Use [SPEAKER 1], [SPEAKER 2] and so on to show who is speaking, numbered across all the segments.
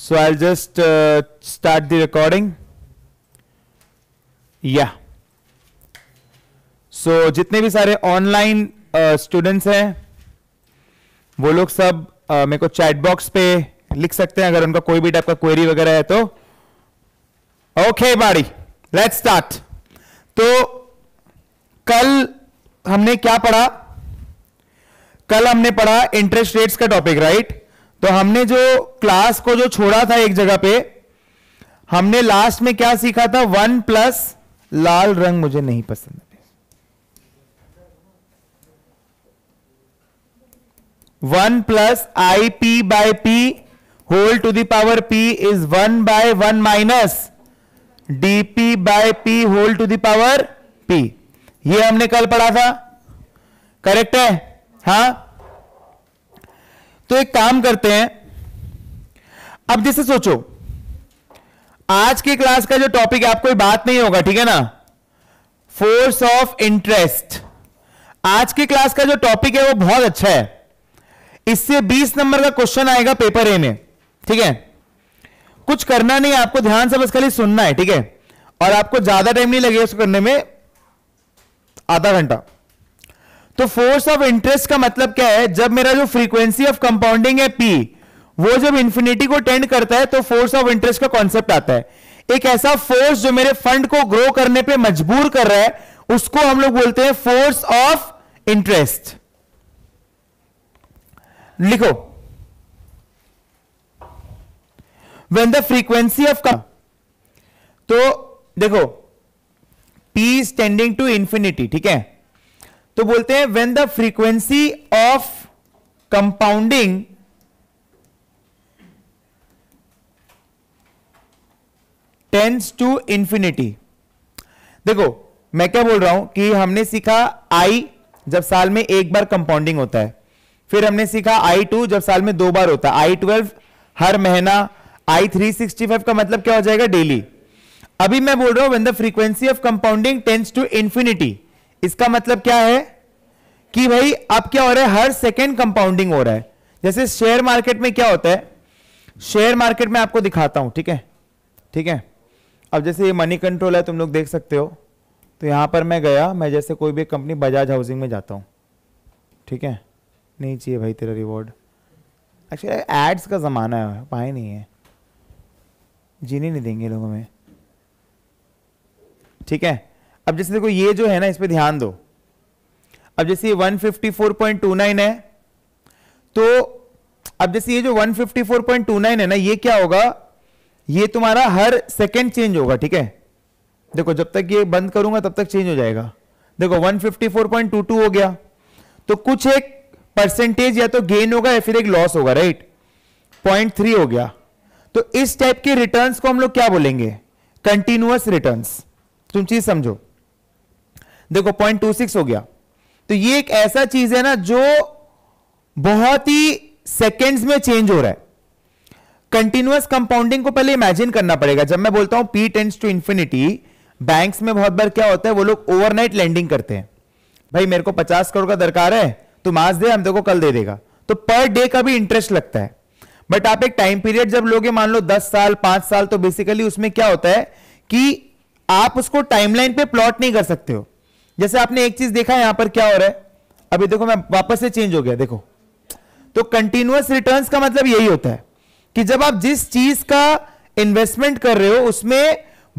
[SPEAKER 1] So I'll just uh, start the recording. Yeah. So so, जितने भी सारे online students uh, हैं वो लोग सब uh, मेरे को चैट बॉक्स पे लिख सकते हैं अगर उनका कोई भी टाइप का क्वेरी वगैरह है तो ओके बाड़ी लेट्स स्टार्ट तो कल हमने क्या पढ़ा कल हमने पढ़ा इंटरेस्ट रेट्स का टॉपिक राइट तो हमने जो क्लास को जो छोड़ा था एक जगह पे हमने लास्ट में क्या सीखा था वन प्लस लाल रंग मुझे नहीं पसंद one plus I P by P whole to the power P is one by one minus D P by P whole to the power P ये हमने कल पढ़ा था करेक्ट है हा तो एक काम करते हैं अब जैसे सोचो आज की क्लास का जो टॉपिक है आपको बात नहीं होगा ठीक है ना फोर्स ऑफ इंटरेस्ट आज की क्लास का जो टॉपिक है वो बहुत अच्छा है इससे 20 नंबर का क्वेश्चन आएगा पेपर ए में ठीक है कुछ करना नहीं है आपको ध्यान से बस खाली सुनना है ठीक है और आपको ज्यादा टाइम नहीं लगेगा उसको करने में आधा घंटा तो फोर्स ऑफ इंटरेस्ट का मतलब क्या है जब मेरा जो फ्रीक्वेंसी ऑफ कंपाउंडिंग है पी वो जब इंफिनिटी को टेंड करता है तो फोर्स ऑफ इंटरेस्ट का कॉन्सेप्ट आता है एक ऐसा फोर्स जो मेरे फंड को ग्रो करने पे मजबूर कर रहा है उसको हम लोग बोलते हैं फोर्स ऑफ इंटरेस्ट लिखो वेन द फ्रीक्वेंसी ऑफ का तो देखो पी स्टैंडिंग टू इंफिनिटी ठीक है तो बोलते हैं when the frequency of compounding tends to infinity देखो मैं क्या बोल रहा हूं कि हमने सीखा आई जब साल में एक बार कंपाउंडिंग होता है फिर हमने सीखा आई टू जब साल में दो बार होता है आई ट्वेल्व हर महीना आई थ्री सिक्सटी फाइव का मतलब क्या हो जाएगा डेली अभी मैं बोल रहा हूं when the frequency of compounding tends to infinity इसका मतलब क्या है कि भाई अब क्या हो रहा है हर सेकेंड कंपाउंडिंग हो रहा है जैसे शेयर मार्केट में क्या होता है शेयर मार्केट में आपको दिखाता हूं ठीक है ठीक है अब जैसे ये मनी कंट्रोल है तुम लोग देख सकते हो तो यहां पर मैं गया मैं जैसे कोई भी कंपनी बजाज हाउसिंग में जाता हूं ठीक है नहीं चाहिए भाई तेरा रिवॉर्ड एक्चुअली एड्स का ज़माना है पाए नहीं है जीने नहीं देंगे लोगों में ठीक है अब जैसे देखो ये जो है ना इस पर ध्यान दो अब जैसे ये 154.29 है तो अब जैसे ये जो 154.29 है ना ये क्या होगा ये तुम्हारा हर सेकेंड चेंज होगा ठीक है देखो जब तक ये बंद करूंगा तब तक चेंज हो जाएगा देखो 154.22 हो गया तो कुछ एक परसेंटेज या तो गेन होगा या फिर एक लॉस होगा राइट पॉइंट थ्री हो गया तो इस टाइप के रिटर्न्स को हम लोग क्या बोलेंगे कंटिन्यूअस रिटर्न्स तुम चीज समझो देखो पॉइंट टू सिक्स हो गया तो ये एक ऐसा चीज है ना जो बहुत ही सेकेंड्स में चेंज हो रहा है कंटिन्यूस कंपाउंडिंग को पहले इमेजिन करना पड़ेगा जब मैं बोलता हूं P tends to infinity banks में बहुत बार क्या होता है वो लोग ओवरनाइट लैंडिंग करते हैं भाई मेरे को पचास करोड़ का दरकार है तो मास दे हम देखो कल दे देगा तो पर डे का भी इंटरेस्ट लगता है बट आप एक टाइम पीरियड जब लोगे मान लो दस साल पांच साल तो बेसिकली उसमें क्या होता है कि आप उसको टाइमलाइन पे प्लॉट नहीं कर सकते हो जैसे आपने एक चीज देखा यहां पर क्या हो रहा है अभी देखो मैं वापस से चेंज हो गया देखो तो कंटिन्यूस रिटर्न का मतलब यही होता है कि जब आप जिस चीज का इन्वेस्टमेंट कर रहे हो उसमें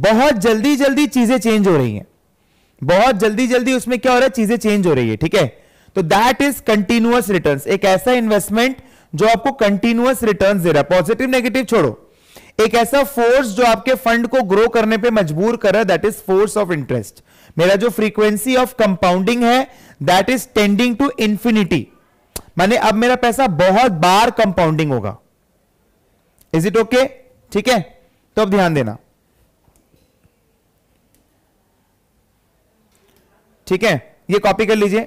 [SPEAKER 1] बहुत जल्दी जल्दी चीजें चेंज हो रही हैं बहुत जल्दी जल्दी उसमें क्या हो रहा है चीजें चेंज हो रही है ठीक है तो दैट इज कंटिन्यूअस रिटर्न एक ऐसा इन्वेस्टमेंट जो आपको कंटिन्यूअस रिटर्न दे रहा है पॉजिटिव नेगेटिव छोड़ो एक ऐसा फोर्स जो आपके फंड को ग्रो करने पे मजबूर कर रहा है that is force of interest मेरा जो फ्रीक्वेंसी ऑफ कंपाउंडिंग है that is tending to infinity माने अब मेरा पैसा बहुत बार कंपाउंडिंग होगा इज इट ओके ठीक है तो अब ध्यान देना ठीक है ये कॉपी कर लीजिए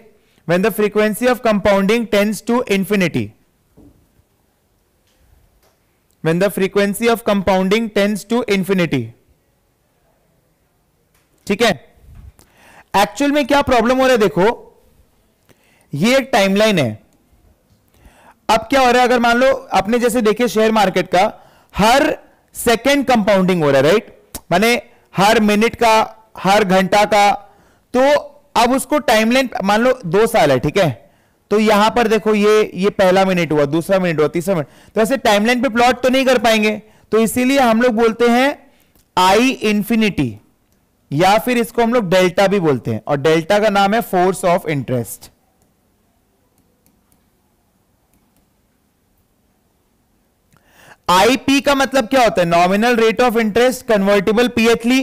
[SPEAKER 1] when the frequency of compounding tends to infinity when the frequency of compounding tends to infinity ठीक है एक्चुअल में क्या प्रॉब्लम हो रहा है देखो ये एक टाइमलाइन है अब क्या हो रहा है अगर मान लो आपने जैसे देखिए शेयर मार्केट का हर सेकेंड कंपाउंडिंग हो रहा है राइट माने हर मिनट का हर घंटा का तो अब उसको टाइमलाइन मान लो दो साल है ठीक है तो यहां पर देखो ये ये पहला मिनट हुआ दूसरा मिनट हुआ तीसरा मिनट तो ऐसे टाइमलाइन पे प्लॉट तो नहीं कर पाएंगे तो इसीलिए हम लोग बोलते हैं आई इंफिनिटी या फिर इसको हम लोग डेल्टा भी बोलते हैं और डेल्टा का नाम है फोर्स ऑफ इंटरेस्ट आईपी का मतलब क्या होता है nominal rate of interest convertible pthly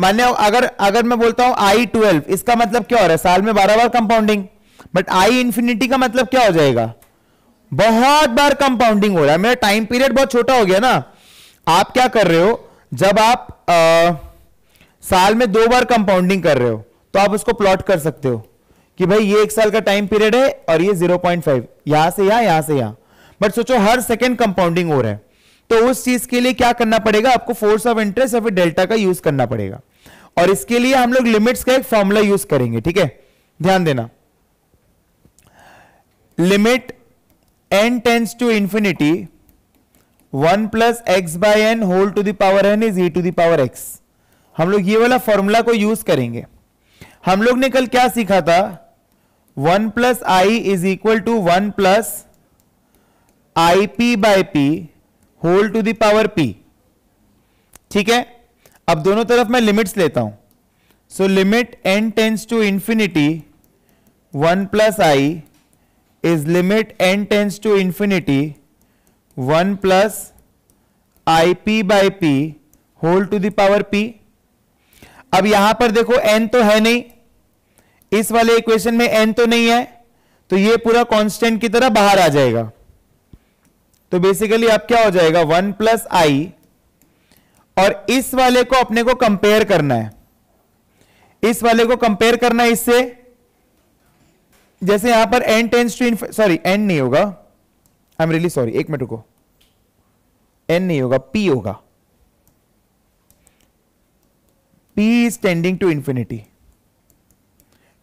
[SPEAKER 1] मान्य अगर अगर मैं बोलता हूं आई ट्वेल्व इसका मतलब क्या हो रहा है साल में बारह बार कंपाउंडिंग बट आई इंफिनिटी का मतलब क्या हो जाएगा बहुत बार कंपाउंडिंग हो रहा है मेरा टाइम पीरियड बहुत छोटा हो गया ना आप क्या कर रहे हो जब आप आ, साल में दो बार कंपाउंडिंग कर रहे हो तो आप उसको प्लॉट कर सकते हो कि भाई ये एक साल का टाइम पीरियड है और ये 0.5 पॉइंट यहां से यहां यहां से यहां बट सोचो हर सेकेंड कंपाउंडिंग हो रहा है तो उस चीज के लिए क्या करना पड़ेगा आपको फोर्स ऑफ इंटरेस्ट या फिर डेल्टा का यूज करना पड़ेगा और इसके लिए हम लोग लिमिट्स का एक फॉर्मूला यूज करेंगे ठीक है ध्यान देना limit N tends to infinity one plus X by N whole to the power N is E to the power X हम लोग ये वाला फॉर्मूला को यूज करेंगे हम लोग ने कल क्या सीखा था one plus I is equal to one plus I P by P whole to the power P ठीक है अब दोनों तरफ मैं लिमिट्स लेता हूं so limit N tends to infinity one plus I is limit N tends to infinity one plus I P by P whole to the power P अब यहां पर देखो एन तो है नहीं इस वाले इक्वेशन में एन तो नहीं है तो ये पूरा कांस्टेंट की तरह बाहर आ जाएगा तो बेसिकली अब क्या हो जाएगा वन प्लस आई और इस वाले को अपने को कंपेयर करना है इस वाले को कंपेयर करना है इससे जैसे यहां पर N tends to in sorry N नहीं होगा आई एम रियली सॉरी एक मिनट रुको एन नहीं होगा पी होगा P is tending to infinity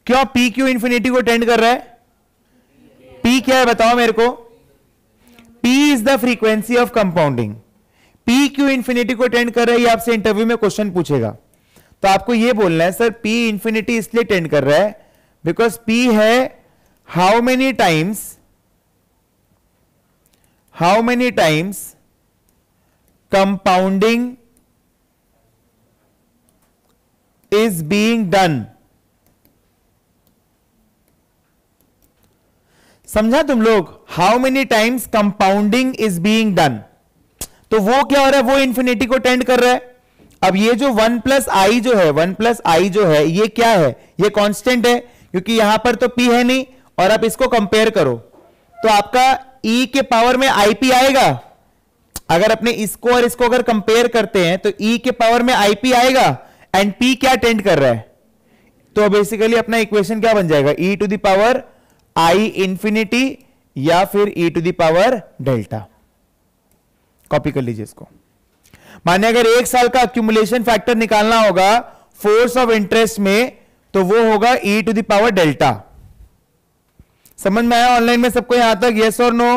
[SPEAKER 1] क्यों P क्यों इंफिनिटी को टेंड कर रहा है P क्या है बताओ मेरे को P is the frequency of compounding P क्यों इंफिनिटी को टेंड कर रहा है ये आपसे इंटरव्यू में क्वेश्चन पूछेगा तो आपको ये बोलना है सर P इंफिनिटी इसलिए टेंड कर रहा है बिकॉज P है how many times how many times compounding is being done समझा तुम लोग how many times compounding is being done तो वो क्या हो रहा है वो इंफिनिटी को टेंड कर रहा है अब ये जो वन प्लस आई जो है वन प्लस आई जो है ये क्या है ये कांस्टेंट है क्योंकि यहां पर तो पी है नहीं और आप इसको कंपेयर करो तो आपका ई e के पावर में आईपी आएगा अगर अपने इसको और इसको अगर कंपेयर करते हैं तो ई e के पावर में आईपी आएगा एंड पी क्या टेंड कर रहा है तो बेसिकली अपना इक्वेशन क्या बन जाएगा E to the power I infinity या फिर E to the power delta copy कर लीजिए इसको माने अगर एक साल का अक्यूमुलेशन फैक्टर निकालना होगा फोर्स ऑफ इंटरेस्ट में तो वो होगा ई टू दावर डेल्टा समझ में आया ऑनलाइन में सबको यहां तक यस और no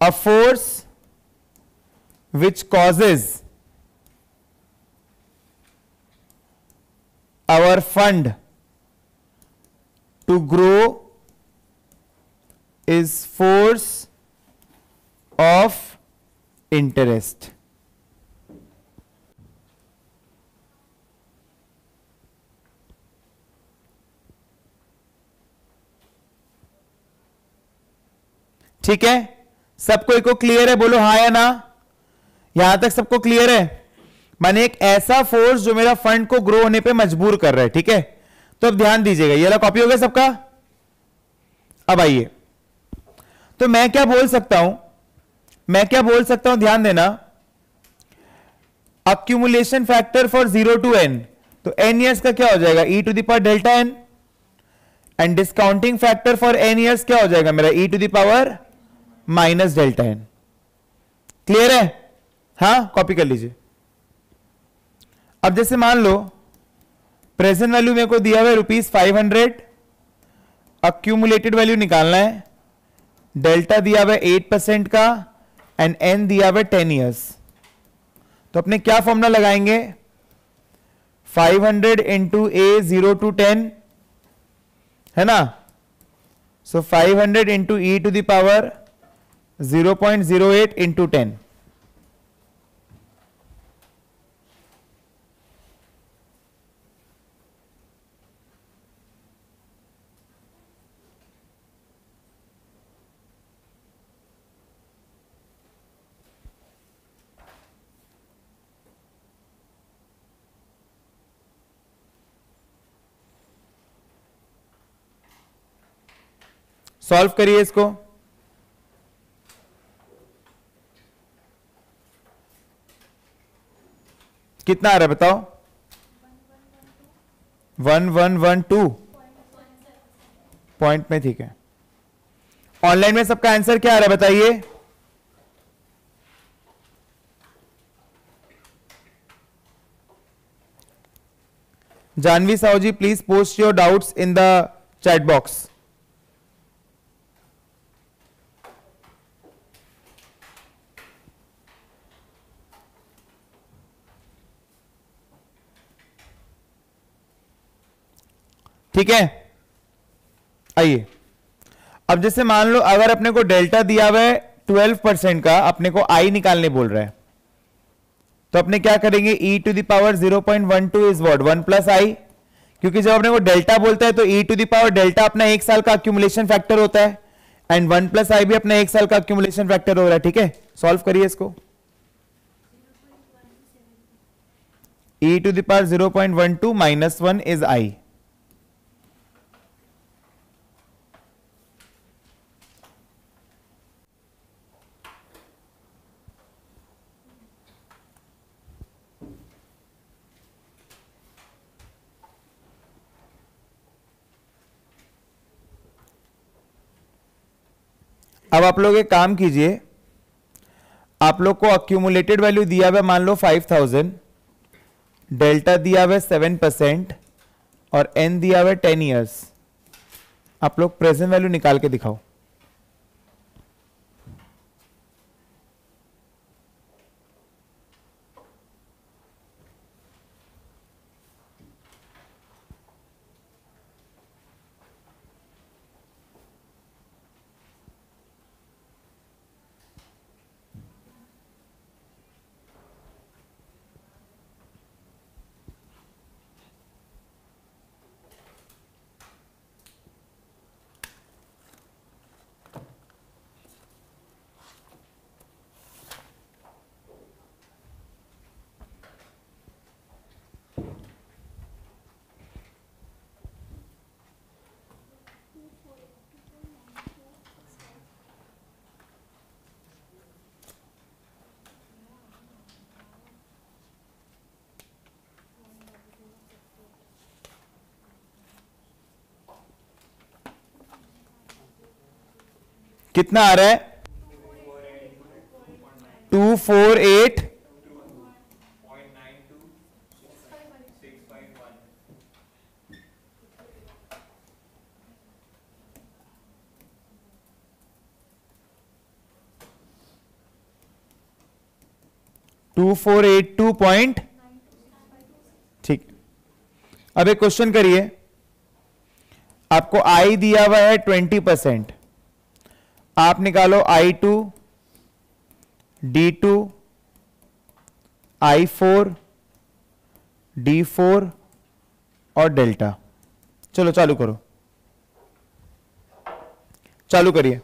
[SPEAKER 1] a force which causes our fund to grow is force of interest. ठीक है सबको एक क्लियर है बोलो हा या ना यहां तक सबको क्लियर है माने एक ऐसा फोर्स जो मेरा फंड को ग्रो होने पे मजबूर कर रहा है ठीक है तो अब ध्यान दीजिएगा ये वाला कॉपी हो गया सबका अब आइए तो मैं क्या बोल सकता हूं मैं क्या बोल सकता हूं ध्यान देना accumulation factor for zero to N तो एन ईयर्स का क्या हो जाएगा E to the power delta N and discounting factor for N years क्या हो जाएगा मेरा E to the power minus delta N clear है हा कॉपी कर लीजिए अब जैसे मान लो प्रेजेंट वैल्यू मेरे को दिया हुआ है rupees five hundred accumulated value निकालना है डेल्टा दिया हुआ है एट परसेंट का एंड एन दिया हुआ है टेन ईयर्स तो अपने क्या फॉर्मूला लगाएंगे 500 hundred into A zero to ten है ना so 500 hundred into E to the power zero point zero eight into ten solve करिए इसको कितना आ रहा है बताओ one one one two point में ठीक है ऑनलाइन में सबका आंसर क्या आ रहा है बताइए Janvi Sahu ji please post your doubts in the chat box ठीक है आइए अब जैसे मान लो अगर अपने को डेल्टा दिया हुआ है ट्वेल्व परसेंट का अपने को आई निकालने बोल रहा है तो अपने क्या करेंगे E to the power zero point one two is what one plus I क्योंकि जब अपने को डेल्टा बोलता है तो ई टू दावर डेल्टा अपना एक साल का अक्यूमुलेशन फैक्टर होता है एंड वन प्लस आई भी अपना एक साल का अक्यूमुलेशन फैक्टर हो रहा है ठीक है सॉल्व करिए इसको E to the power zero point one two minus one is I अब आप लोग एक काम कीजिए आप लोग को अक्यूमुलेटेड वैल्यू दिया हुआ मान लो 5000 डेल्टा दिया हुआ सेवन परसेंट और एन दिया हुआ टेन ईयर्स आप लोग प्रेजेंट वैल्यू निकाल के दिखाओ कितना आ रहा है two four eight two four eight two point ठीक अब एक क्वेश्चन करिए आपको आई दिया हुआ है ट्वेंटी परसेंट आप निकालो i two d two i four d four और डेल्टा चलो चालू करो चालू करिए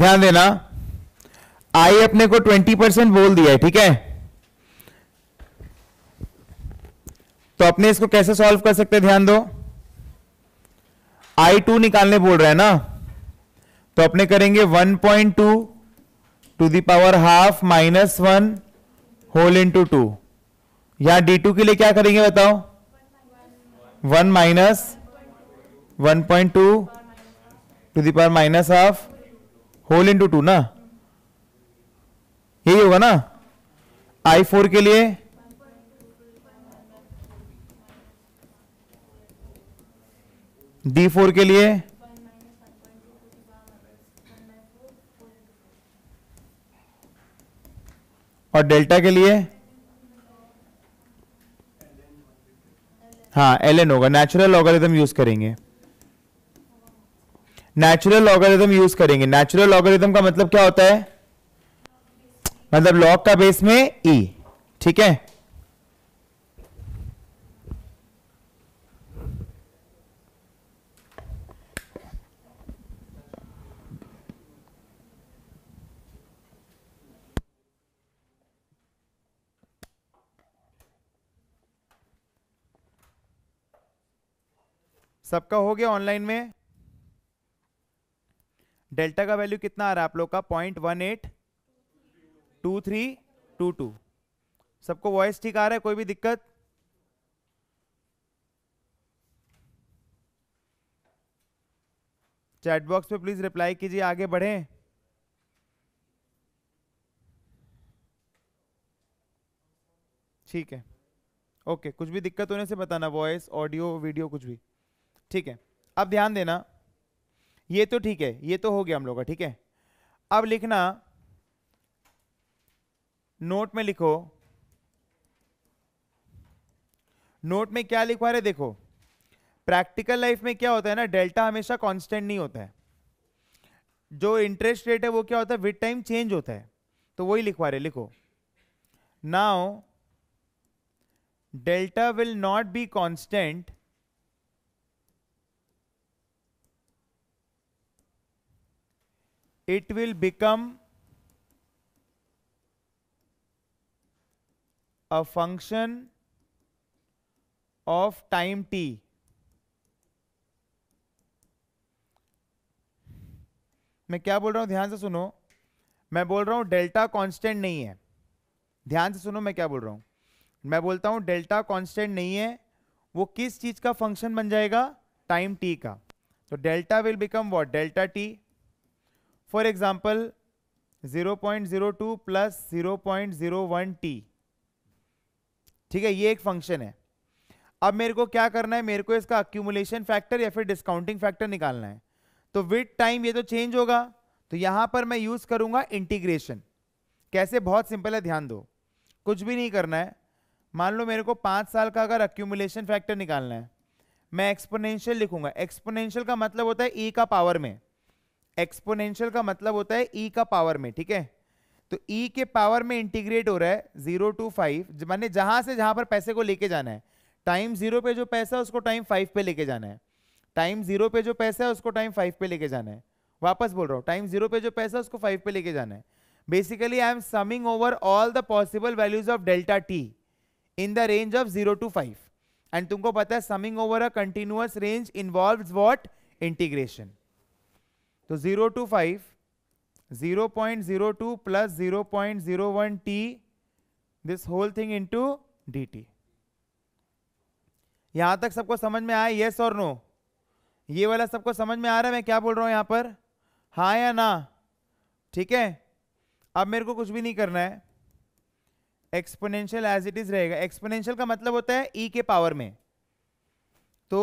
[SPEAKER 1] ध्यान देना आई अपने को 20 परसेंट बोल दिया है ठीक है तो अपने इसको कैसे सॉल्व कर सकते हैं ध्यान दो आई टू निकालने बोल रहा है ना तो अपने करेंगे 1.2 point two to the power half minus one whole into two यहां डी टू के लिए क्या करेंगे बताओ one minus one point two to the power minus half whole into two ना यही होगा ना आई फोर के लिए डी फोर के लिए और डेल्टा के लिए हाँ एल एन होगा नेचुरल लॉगरिथम यूज करेंगे नेचुरल लॉगरिदम यूज करेंगे नेचुरल लॉगरिदम का मतलब क्या होता है मतलब लॉग का बेस में ई e, ठीक है सबका हो गया ऑनलाइन में डेल्टा का वैल्यू कितना आ रहा है आप लोग का point one eight two three two two सबको वॉइस ठीक आ रहा है कोई भी दिक्कत चैट बॉक्स पे प्लीज रिप्लाई कीजिए आगे बढ़ें ठीक है ओके कुछ भी दिक्कत होने से बताना वॉइस ऑडियो वीडियो कुछ भी ठीक है अब ध्यान देना ये तो ठीक है ये तो हो गया हम लोग का ठीक है अब लिखना नोट में लिखो नोट में क्या लिखवा रहे देखो प्रैक्टिकल लाइफ में क्या होता है ना डेल्टा हमेशा कांस्टेंट नहीं होता है जो इंटरेस्ट रेट है वो क्या होता है विद टाइम चेंज होता है तो वही लिखवा रहे लिखो now delta will not be constant it will become a function of time t. मैं क्या बोल रहा हूं ध्यान से सुनो मैं बोल रहा हूं डेल्टा कांस्टेंट नहीं है ध्यान से सुनो मैं क्या बोल रहा हूं मैं बोलता हूं डेल्टा कांस्टेंट नहीं है वो किस चीज का फंक्शन बन जाएगा टाइम टी का तो delta will become what delta t for example 0.02 plus one t ठीक है ये एक फंक्शन है अब मेरे को क्या करना है मेरे को इसका अक्यूमुलेशन फैक्टर या फिर डिस्काउंटिंग फैक्टर निकालना है तो विद टाइम ये तो चेंज होगा तो यहां पर मैं यूज करूंगा इंटीग्रेशन कैसे बहुत सिंपल है ध्यान दो कुछ भी नहीं करना है मान लो मेरे को पांच साल का अगर अक्यूमुलेशन फैक्टर निकालना है मैं एक्सपोनेंशियल लिखूंगा एक्सपोनेंशियल का मतलब होता है ई e का पावर में एक्सपोनेंशियल का मतलब होता है ई e का पावर में ठीक है तो ई e के पावर में इंटीग्रेट हो रहा है जीरो टू फाइव मैंने जहां से जहां पर पैसे को लेके जाना है टाइम जीरो पे जो पैसा है उसको टाइम फाइव पे लेके जाना है टाइम जीरो पे जो पैसा है उसको टाइम फाइव पे लेके जाना है वापस बोल रहा हूँ टाइम जीरो पे जो पैसा है उसको फाइव पे लेके जाना है basically I am summing over all the possible values of delta t in the range of zero to five and तुमको पता है summing over a continuous range involve what integration तो zero to five zero point zero two plus zero point zero one t this whole thing into d t यहां तक सबको समझ में आया यस और नो ये वाला सबको समझ में आ रहा है मैं क्या बोल रहा हूं यहां पर हाँ या ना ठीक है अब मेरे को कुछ भी नहीं करना है एक्सपोनेंशियल एज इट इज रहेगा एक्सपोनेंशियल का मतलब होता है ई e के पावर में तो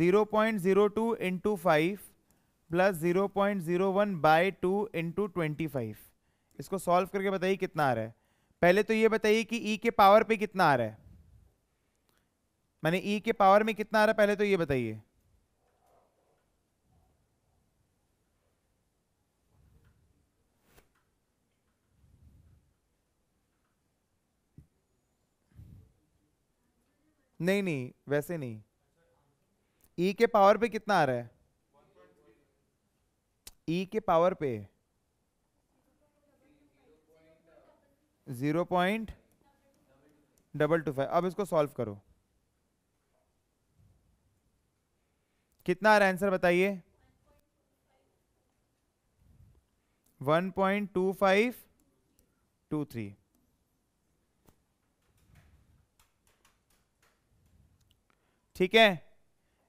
[SPEAKER 1] 0.02 point zero two into five plus zero point zero one by two into twenty five इसको सॉल्व करके बताइए कितना आ रहा है पहले तो ये बताइए कि ई e के पावर पे कितना आ रहा है मैंने ई e के पावर में कितना आ रहा है पहले तो ये बताइए नहीं नहीं वैसे नहीं ई e के पावर पे कितना आ रहा है ई e के पावर पे zero point double two five अब इसको सॉल्व करो कितना आ रहा है आंसर बताइए one point two five two three ठीक है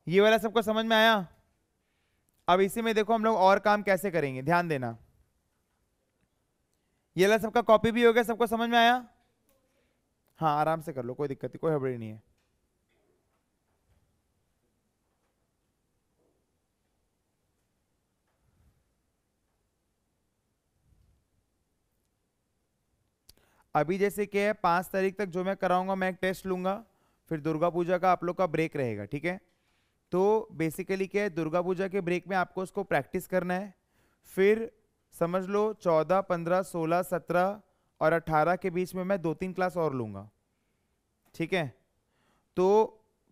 [SPEAKER 1] ये वाला सबको समझ में आया अब इसी में देखो हम लोग और काम कैसे करेंगे ध्यान देना ये ला सबका कॉपी भी हो गया सबको समझ में आया हाँ आराम से कर लो कोई दिक्कत कोई हबड़ी नहीं है अभी जैसे कि है पांच तारीख तक जो मैं कराऊंगा मैं एक टेस्ट लूंगा फिर दुर्गा पूजा का आप लोग का ब्रेक रहेगा ठीक है तो बेसिकली क्या है दुर्गा पूजा के ब्रेक में आपको उसको प्रैक्टिस करना है फिर समझ लो चौदह पंद्रह सोलह सत्रह और अट्ठारह के बीच में मैं दो तीन क्लास और लूँगा ठीक है तो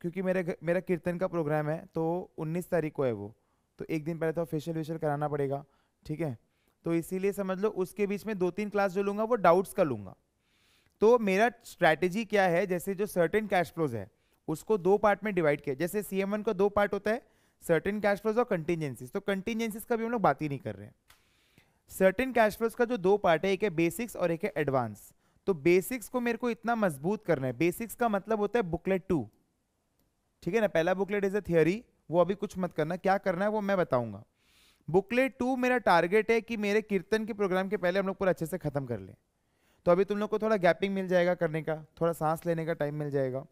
[SPEAKER 1] क्योंकि मेरे मेरा कीर्तन का प्रोग्राम है तो उन्नीस तारीख को है वो तो एक दिन पहले तो फेशियल वेशियल कराना पड़ेगा ठीक है तो इसीलिए समझ लो उसके बीच में दो तीन क्लास जो लूँगा वो डाउट्स का लूँगा तो मेरा स्ट्रैटेजी क्या है जैसे जो सर्टेन कैश फ्लोज है उसको दो पार्ट में डिवाइड किया जैसे सी का दो पार्ट होता है सर्टेन कैश फ्लोज और कंटीजेंसीज तो कंटीजेंसीज का भी हम लोग बात ही नहीं कर रहे हैं सर्टेन कैश फ्लोज का जो दो पार्ट है एक है बेसिक्स और एक है एडवांस तो बेसिक्स को मेरे को इतना मजबूत करना है बेसिक्स का मतलब होता है बुकलेट टू ठीक है ना पहला बुकलेट इज अ थियोरी वो अभी कुछ मत करना क्या करना है वो मैं बताऊंगा बुकलेट टू मेरा टारगेट है कि मेरे कीर्तन के प्रोग्राम के पहले हम लोग पूरा अच्छे से खत्म कर लें तो अभी तुम लोग को थोड़ा गैपिंग मिल जाएगा करने का थोड़ा सांस लेने का टाइम मिल जाएगा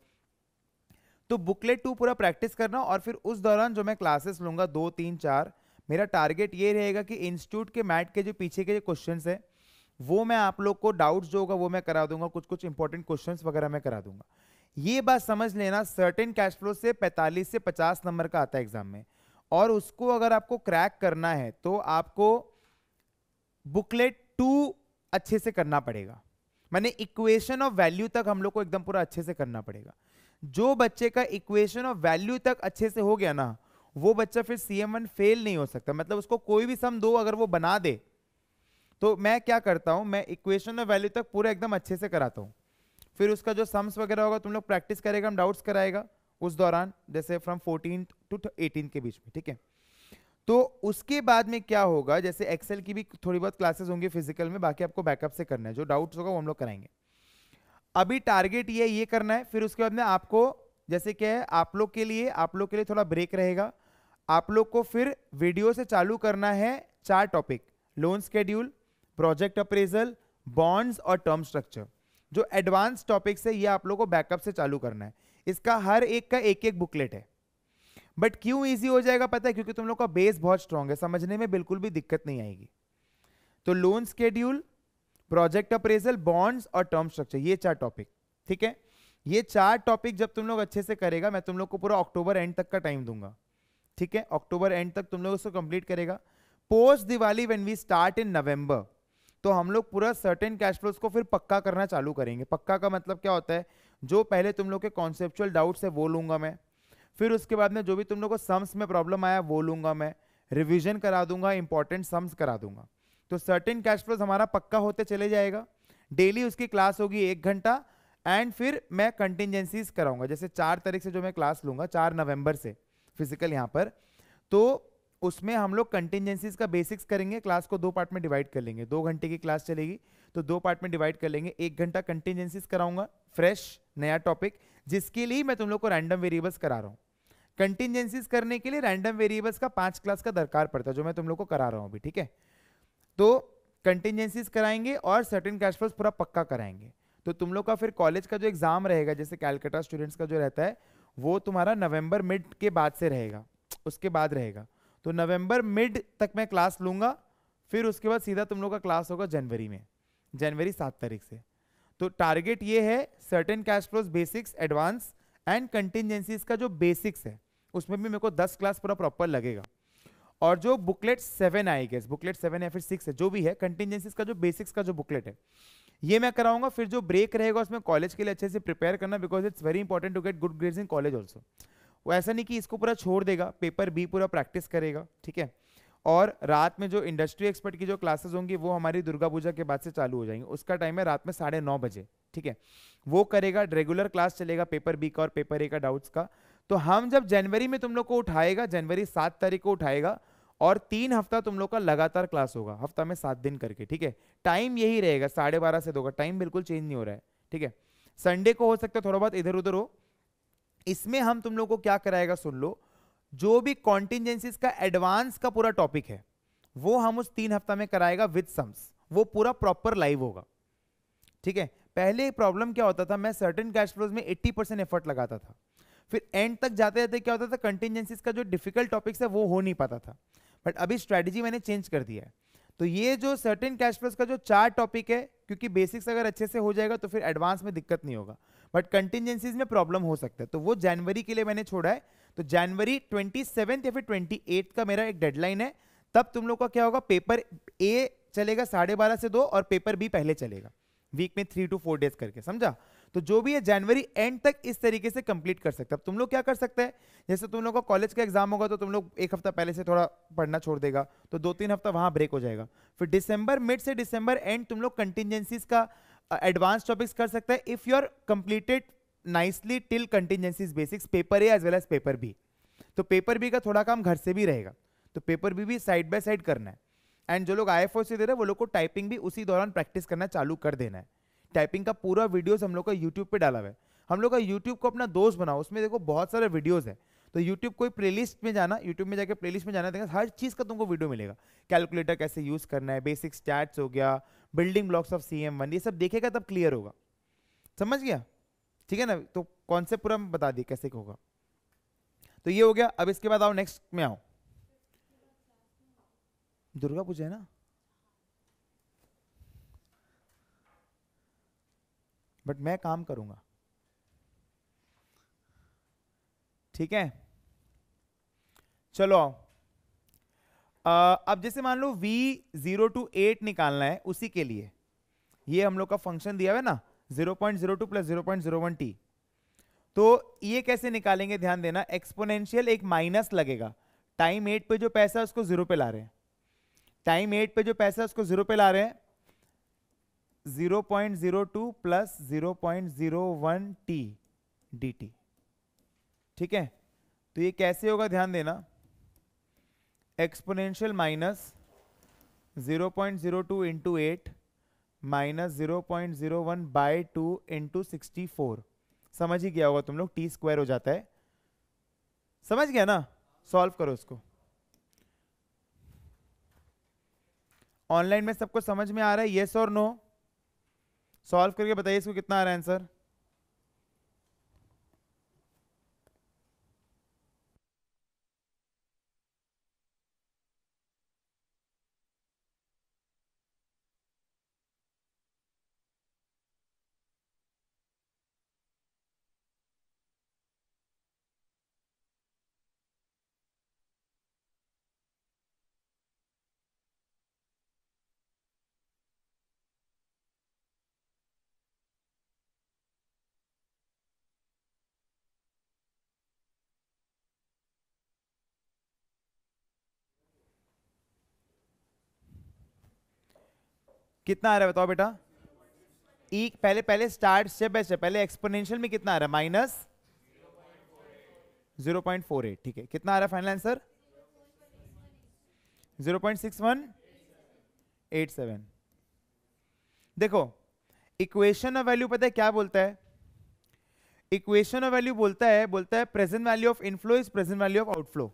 [SPEAKER 1] तो बुकलेट टू पूरा प्रैक्टिस करना और फिर उस दौरान जो मैं क्लासेस लूँगा दो तीन चार मेरा टारगेट ये रहेगा कि इंस्टीट्यूट के मैट के जो पीछे के जो क्वेश्चन है वो मैं आप लोग को डाउट्स जो होगा वो मैं करा दूंगा कुछ कुछ इंपॉर्टेंट क्वेश्चन वगैरह मैं करा दूंगा ये बात समझ लेना सर्टेन कैश फ्लो से 45 से 50 नंबर का आता है एग्जाम में और उसको अगर आपको क्रैक करना है तो आपको बुकलेट टू अच्छे से करना पड़ेगा मैंने इक्वेशन ऑफ वैल्यू तक हम लोग को एकदम पूरा अच्छे से करना पड़ेगा जो बच्चे का इक्वेशन ऑफ वैल्यू तक अच्छे से हो गया ना वो बच्चा फिर सी एम वन फेल नहीं हो सकता मतलब उसको कोई भी सम दो अगर वो बना दे तो मैं क्या करता हूँ मैं इक्वेशन ऑफ वैल्यू तक पूरा एकदम अच्छे से कराता हूँ फिर उसका जो सम्स वगैरह होगा तुम लोग प्रैक्टिस करेगा हम डाउट्स कराएगा उस दौरान जैसे फ्रॉम फोर्टीन टू एटीन के बीच में ठीक है तो उसके बाद में क्या होगा जैसे एक्सेल की भी थोड़ी बहुत क्लासेस होंगी फिजिकल में बाकी आपको बैकअप से करना है जो डाउट्स होगा वो हम लोग कराएंगे अभी टारगेट ये ये करना है फिर उसके बाद में आपको जैसे क्या है आप लोग के लिए आप लोग के लिए थोड़ा ब्रेक रहेगा आप लोग को फिर वीडियो से चालू करना है चार topic loan schedule project appraisal bonds और टर्म स्ट्रक्चर जो एडवांस टॉपिक्स है ये आप लोग को बैकअप से चालू करना है इसका हर एक का एक एक बुकलेट है बट क्यों ईजी हो जाएगा पता है क्योंकि तुम लोग का बेस बहुत स्ट्रांग है समझने में बिल्कुल भी दिक्कत नहीं आएगी तो loan schedule project appraisal bonds और टर्म स्ट्रक्चर ये चार टॉपिक ठीक है ये चार टॉपिक जब तुम लोग अच्छे से करेगा मैं तुम लोग को पूरा अक्टूबर एंड तक का टाइम दूंगा ठीक है अक्टूबर एंड तक तुम लोग उसको कंप्लीट करेगा post Diwali when we start in November तो हम लोग पूरा सर्टेन कैश फ्लोज को फिर पक्का करना चालू करेंगे पक्का का मतलब क्या होता है जो पहले तुम लोग के कॉन्सेप्चुअल डाउट्स है वो लूंगा मैं फिर उसके बाद में जो भी तुम लोग को सम्स में प्रॉब्लम आया वो लूंगा मैं रिविजन करा दूंगा इंपॉर्टेंट सम्स करा दूंगा तो सर्टेन कैश फ्लोज हमारा पक्का होते चले जाएगा डेली उसकी क्लास होगी एक घंटा एंड फिर मैं कंटिजेंसीज कराऊंगा जैसे चार तारीख से जो मैं क्लास लूंगा चार नवंबर से फिजिकल यहाँ पर तो उसमें हम लोग कंटिजेंसीज का बेसिक्स करेंगे क्लास को दो पार्ट में डिवाइड कर लेंगे दो घंटे की क्लास चलेगी तो दो पार्ट में डिवाइड कर लेंगे एक घंटा कंटिजेंसीज कराऊंगा फ्रेश नया टॉपिक जिसके लिए मैं तुम लोग को रैंडम वेरिएबल्स करा रहा हूँ कंटिजेंसीज करने के लिए रैंडम वेरिएबल्स का पांच क्लास का दरकार पड़ता है जो मैं तुम लोग को करा रहा हूँ अभी ठीक है तो कंटिजेंसीज कराएंगे और सर्टेन कैश फ्लोज पूरा पक्का कराएंगे तो तुम लोग का फिर कॉलेज का जो एग्जाम रहेगा जैसे कैलकाटा स्टूडेंट्स का जो रहता है वो तुम्हारा नवंबर मिड के बाद से रहेगा उसके बाद रहेगा तो नवंबर मिड तक मैं क्लास लूंगा फिर उसके बाद सीधा तुम लोग का क्लास होगा जनवरी में जनवरी सात तारीख से तो टारगेट ये है certain cash flows basics advance and contingencies का जो बेसिक्स है उसमें भी मेरे को दस क्लास पूरा प्रॉपर लगेगा और जो booklet seven I booklet seven या फिर सिक्स है जो भी है कंटिजेंसीज का जो बेसिक्स का जो बुकलेट है ये मैं कराऊंगा फिर जो ब्रेक रहेगा उसमें कॉलेज के लिए अच्छे से प्रिपेयर करना because it's very important to get good grades in college also वो ऐसा नहीं कि इसको पूरा छोड़ देगा पेपर बी पूरा प्रैक्टिस करेगा ठीक है और रात में जो इंडस्ट्री एक्सपर्ट की जो क्लासेस होंगी वो हमारी दुर्गा पूजा के बाद से चालू हो जाएंगी उसका टाइम है रात में साढ़े नौ बजे ठीक है वो करेगा रेगुलर क्लास चलेगा पेपर बी का और पेपर ए का डाउट्स का तो हम जब जनवरी में तुम लोग को उठाएगा जनवरी सात तारीख को उठाएगा और तीन हफ्ता तुम लोग का लगातार क्लास होगा हफ्ता में सात दिन करके ठीक है टाइम यही रहेगा साढ़े बारह से दो का टाइम बिल्कुल चेंज नहीं हो रहा है ठीक है संडे को हो सकता है थोड़ा बहुत इधर उधर हो इसमें हम तुम लोग को क्या कराएगा सुन लो जो भी कॉन्टिजेंसीज का एडवांस का पूरा टॉपिक है वो हम उस तीन हफ्ता में कराएगा विद सम्स वो पूरा प्रॉपर लाइव होगा ठीक है पहले प्रॉब्लम क्या होता था मैं सर्टन कैश फ्लोज में एट्टी एफर्ट लगाता था फिर एंड तक जाते जाते क्या होता था कंटिजेंसीज का जो डिफिकल्ट टॉपिक्स है वो हो नहीं पाता था बट अभी स्ट्रैटेजी मैंने चेंज कर दिया है तो ये जो सर्टेन कैश फ्लोज का जो चार टॉपिक है क्योंकि बेसिक्स अगर अच्छे से हो जाएगा तो फिर एडवांस में दिक्कत नहीं होगा बट कंटिजेंसीज में प्रॉब्लम हो सकता है तो वो जनवरी के लिए मैंने छोड़ा है तो जनवरी ट्वेंटी या फिर ट्वेंटी का मेरा एक डेडलाइन है तब तुम लोग का क्या होगा पेपर ए चलेगा साढ़े से दो और पेपर बी पहले चलेगा वीक में थ्री टू फोर डेज करके समझा तो जो भी है जनवरी एंड तक इस तरीके से कंप्लीट कर सकता है तुम लोग क्या कर सकते हैं जैसे तुम लोग का कॉलेज का एग्जाम होगा तो तुम लोग एक हफ्ता पहले से थोड़ा पढ़ना छोड़ देगा तो दो तीन हफ्ता वहाँ ब्रेक हो जाएगा फिर डिसंबर मिड से डिसंबर एंड तुम लोग कंटिजेंसीज का एडवांस uh, टॉपिक्स कर सकते हैं if you are completed nicely till contingencies basics paper A as well as paper B तो पेपर बी का थोड़ा काम घर से भी रहेगा तो पेपर बी भी साइड बाय साइड करना है एंड जो लोग आई एफ ओ से दे रहे हैं वो लोग को टाइपिंग भी उसी दौरान प्रैक्टिस करना चालू कर देना है टाइपिंग का पूरा वीडियोस हम लोग का यूट्यूब पे डाला हुआ है हम लोग का यूट्यूब को अपना दोस्त बनाओ उसमें देखो बहुत सारे वीडियोस है तो यूट्यूब कोई प्लेलिस्ट में जाना यूट्यूब में जाकर प्लेलिस्ट में जाना देखा हर चीज़ का तुमको वीडियो मिलेगा कैलकुलेटर कैसे यूज़ करना है बेसिक स्टैट्स हो गया बिल्डिंग ब्लॉक्स ऑफ सी ये सब देखेगा तब क्लियर होगा समझ गया ठीक है ना तो कॉन्सेप्ट पूरा बता दिए कैसे होगा तो ये हो गया अब इसके बाद आओ नेक्स्ट में आओ दुर्गा पूजा है ना बट मैं काम करूंगा ठीक है चलो आ, अब जैसे मान लो v जीरो टू एट निकालना है उसी के लिए ये हम लोग का फंक्शन दिया हुआ है ना zero point zero two plus zero point zero one t तो ये कैसे निकालेंगे ध्यान देना एक्सपोनेंशियल एक माइनस लगेगा टाइम एट पे जो पैसा है उसको जीरो पे ला रहे हैं टाइम एट पे जो पैसा है उसको जीरो पे ला रहे हैं 0.02 प्लस 0.01 टी डी ठीक है तो ये कैसे होगा ध्यान देना exponential minus 0.02 into eight minus zero point zero one by two into sixty four समझ ही गया होगा तुम लोग टी स्क्वायर हो जाता है समझ गया ना सॉल्व करो उसको ऑनलाइन में सबको समझ में आ रहा है येस और नो सॉल्व करके बताइए इसको कितना आ रहा है आंसर कितना आ रहा है बताओ बेटा e, पहले पहले स्टार्ट स्टेप बाय स्टेप पहले एक्सपोनेंशियल में कितना आ रहा है minus zero point four eight ठीक है कितना आ रहा है final answer zero point six one eight seven देखो इक्वेशन ऑफ वैल्यू पता है क्या बोलता है इक्वेशन ऑफ वैल्यू बोलता है बोलता है present value of inflow is present value of outflow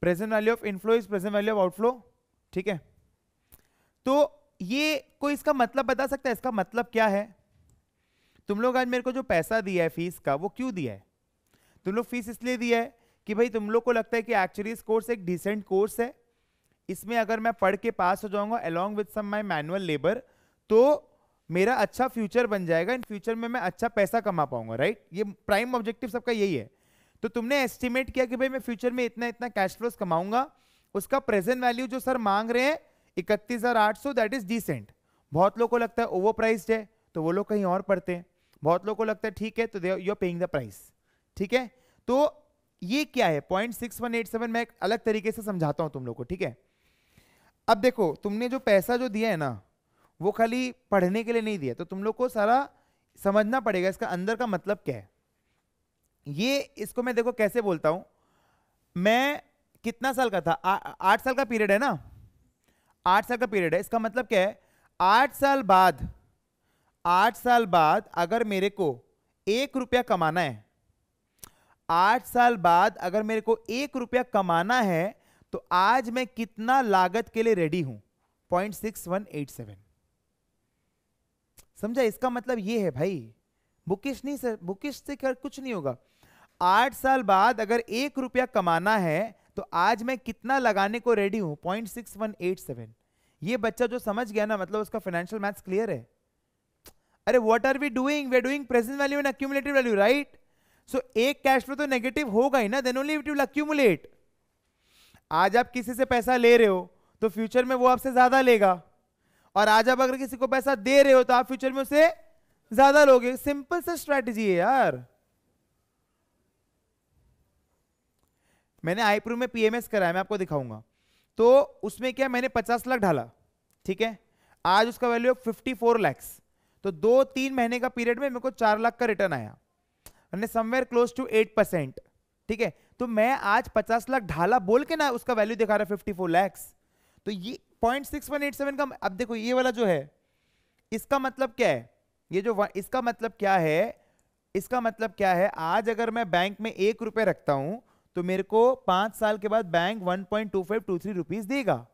[SPEAKER 1] present value of inflow is present value of outflow ठीक है तो ये कोई इसका मतलब बता सकता है इसका मतलब क्या है तुम लोग आज मेरे को जो पैसा दिया है फीस का वो क्यों दिया है तुम लोग फीस इसलिए दिया है कि भाई तुम लोग को लगता है कि एक्चुअली इस कोर्स एक डिसेंट कोर्स है इसमें अगर मैं पढ़ के पास हो जाऊंगा along with some my manual labour तो मेरा अच्छा फ्यूचर बन जाएगा इन फ्यूचर में मैं अच्छा पैसा कमा पाऊंगा राइट ये प्राइम ऑब्जेक्टिव सबका यही है तो तुमने एस्टिमेट किया कि भाई मैं फ्यूचर में इतना इतना कैश फ्लोस कमाऊंगा उसका प्रेजेंट वैल्यू जो सर मांग रहे हैं इकतीस हज़ार आठ सौ दैट इज़ डिसेंट बहुत लोग को लगता है ओवर प्राइस्ड है तो वो लोग कहीं और पढ़ते हैं बहुत लोग को लगता है ठीक है तो they you are paying the price ठीक है तो ये क्या है point six one eight seven मैं अलग तरीके से समझाता हूँ तुम लोग को ठीक है अब देखो तुमने जो पैसा जो दिया है ना वो खाली पढ़ने के लिए नहीं दिया तो तुम लोग को सारा समझना पड़ेगा इसका अंदर का मतलब क्या है ये इसको मैं देखो कैसे बोलता हूँ मैं कितना साल का था आठ साल का पीरियड है ना आठ साल का पीरियड है इसका मतलब क्या है आठ साल बाद आठ साल बाद अगर मेरे को एक रुपया कमाना है आठ साल बाद अगर मेरे को एक रुपया कमाना है तो आज मैं कितना लागत के लिए रेडी हूं point six one eight seven समझा इसका मतलब ये है भाई बुकिश नहीं सर बुकिश से खैर कुछ नहीं होगा आठ साल बाद अगर एक रुपया कमाना है तो आज मैं कितना लगाने को रेडी हूं point six one eight seven ये बच्चा जो समझ गया ना मतलब उसका फाइनेंशियल मैथ्स क्लियर है अरे what are we doing we are doing present value and accumulative value right so एक कैश फ्लो तो नेगेटिव होगा ही ना then only it will accumulate आज आप किसी से पैसा ले रहे हो तो फ्यूचर में वो आपसे ज्यादा लेगा और आज आप अगर किसी को पैसा दे रहे हो तो आप फ्यूचर में उसे ज्यादा लोगे सिंपल सा स्ट्रैटेजी है यार मैंने आई प्रूफ में पीएमएस कराया मैं आपको दिखाऊंगा तो उसमें क्या मैंने पचास लाख ढाला ठीक है आज उसका वैल्यू फिफ्टी फोर लैक्स तो दो तीन महीने का पीरियड में मेरे को चार लाख का रिटर्न आया मैंने somewhere close to eight percent ठीक है तो मैं आज पचास लाख ढाला बोल के ना उसका वैल्यू दिखा रहा है फिफ्टी फोर लैक्स तो ये point six one eight seven का अब देखो ये वाला जो है इसका मतलब क्या है ये जो इसका मतलब क्या है इसका मतलब क्या है आज अगर मैं बैंक में एक रुपये रखता हूं तो मेरे को पांच साल के बाद bank one point two five two three rupees देगा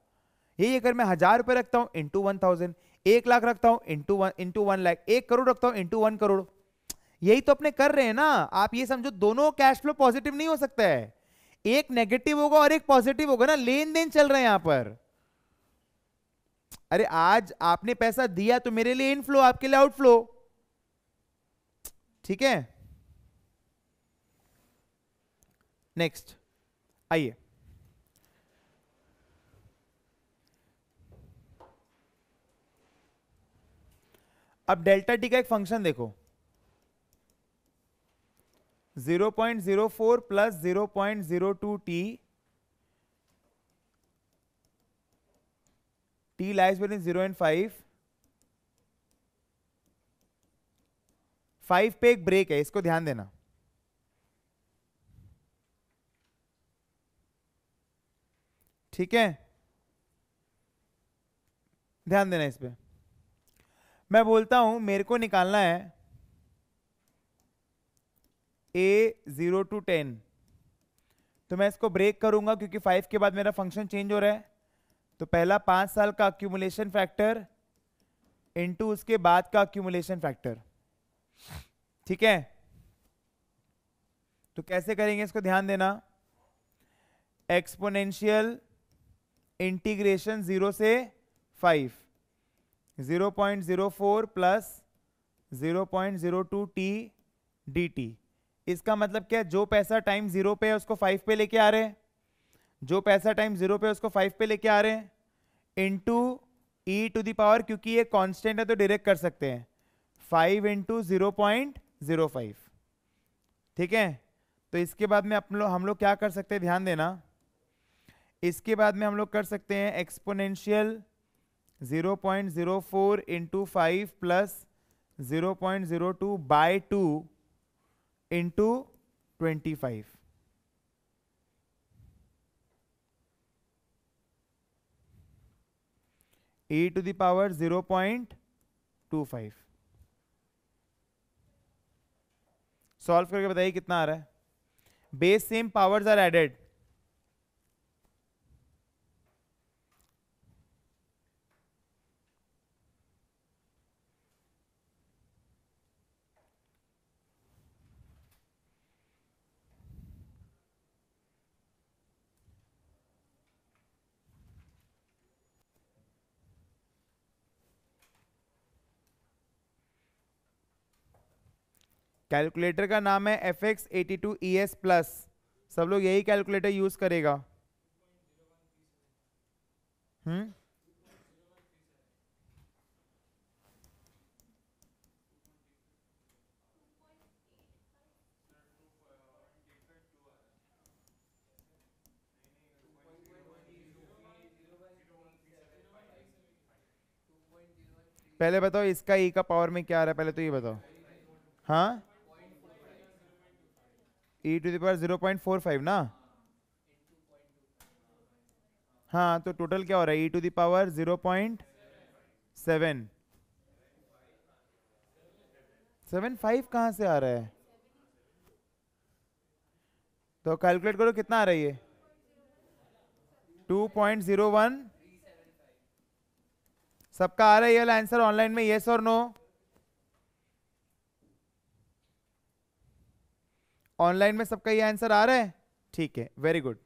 [SPEAKER 1] यही अगर मैं हज़ार रुपए रखता हूं इंटू वन थाउजेंड एक लाख रखता हूं into one into one lakh एक करोड़ रखता हूं इंटू वन करोड़ यही तो अपने कर रहे हैं ना आप ये समझो दोनों कैश फ्लो पॉजिटिव नहीं हो सकता है एक नेगेटिव होगा और एक पॉजिटिव होगा ना लेन देन चल रहा है यहां पर अरे आज आपने पैसा दिया तो मेरे लिए इनफ्लो आपके लिए आउटफ्लो ठीक है नेक्स्ट आइए अब डेल्टा टी का एक फंक्शन देखो 0.04 plus zero zero point two t t lies between zero and five five पे एक ब्रेक है इसको ध्यान देना ठीक है ध्यान देना इस पर मैं बोलता हूं मेरे को निकालना है ए जीरो टू टेन तो मैं इसको ब्रेक करूंगा क्योंकि फाइव के बाद मेरा फंक्शन चेंज हो रहा है तो पहला पांच साल का अक्यूमुलेशन फैक्टर इनटू उसके बाद का अक्यूमुलेशन फैक्टर ठीक है तो कैसे करेंगे इसको ध्यान देना एक्सपोनेंशियल इंटीग्रेशन जीरो से five zero point zero four plus zero point zero two t d t इसका मतलब क्या है जो पैसा टाइम जीरो पे है उसको फाइव पे लेके आ रहे हैं जो पैसा टाइम जीरो पे उसको फाइव पे लेके आ रहे हैं इंटू ई टू दावर क्योंकि ये कांस्टेंट है तो डायरेक्ट कर सकते हैं five into zero point zero five ठीक है तो इसके बाद में अपन लोग हम लोग क्या कर सकते हैं ध्यान देना इसके बाद में हम लोग कर सकते हैं exponential 0.04 point zero four into five plus zero point zero two by two into twenty five power zero point two five solve करके बताइए कितना आ रहा है base same powers are added calculator का नाम है F X eighty two E S plus सब लोग यही कैलकुलेटर यूज करेगा हम्म पहले बताओ इसका ई e का पावर में क्या आ रहा है पहले तो ये बताओ हाँ e to the power zero point four five ना हाँ तो टोटल क्या हो रहा है e to the power zero point seven seven five कहाँ से आ रहा है तो कैलकुलेट करो कितना आ रहा है टू पॉइंट जीरो वन सबका आ रहा है आंसर ऑनलाइन में येस और नो ऑनलाइन में सबका ये आंसर आ रहा है ठीक है वेरी गुड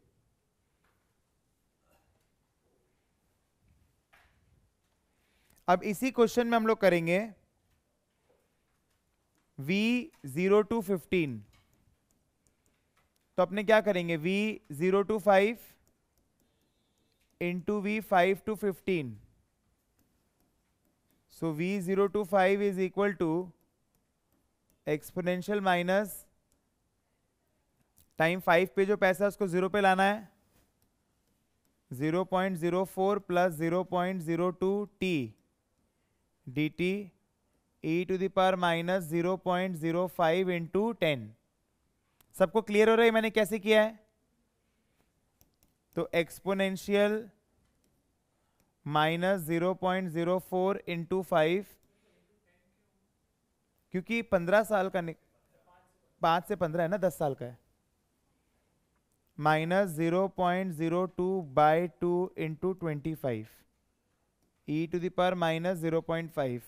[SPEAKER 1] अब इसी क्वेश्चन में हम लोग करेंगे वी जीरो टू फिफ्टीन तो अपने क्या करेंगे v zero to five into v five to fifteen so v zero to five is equal to exponential minus time five पे जो पैसा है उसको जीरो पे लाना है zero point zero four plus zero point zero two t d t e to the power minus zero point zero five into ten सबको clear हो रहा है मैंने कैसे किया है तो exponential minus zero point zero four into five क्योंकि पंद्रह साल का पाँच से पंद्रह है ना दस साल का है minus zero point zero two by two into twenty five e to the power minus zero point five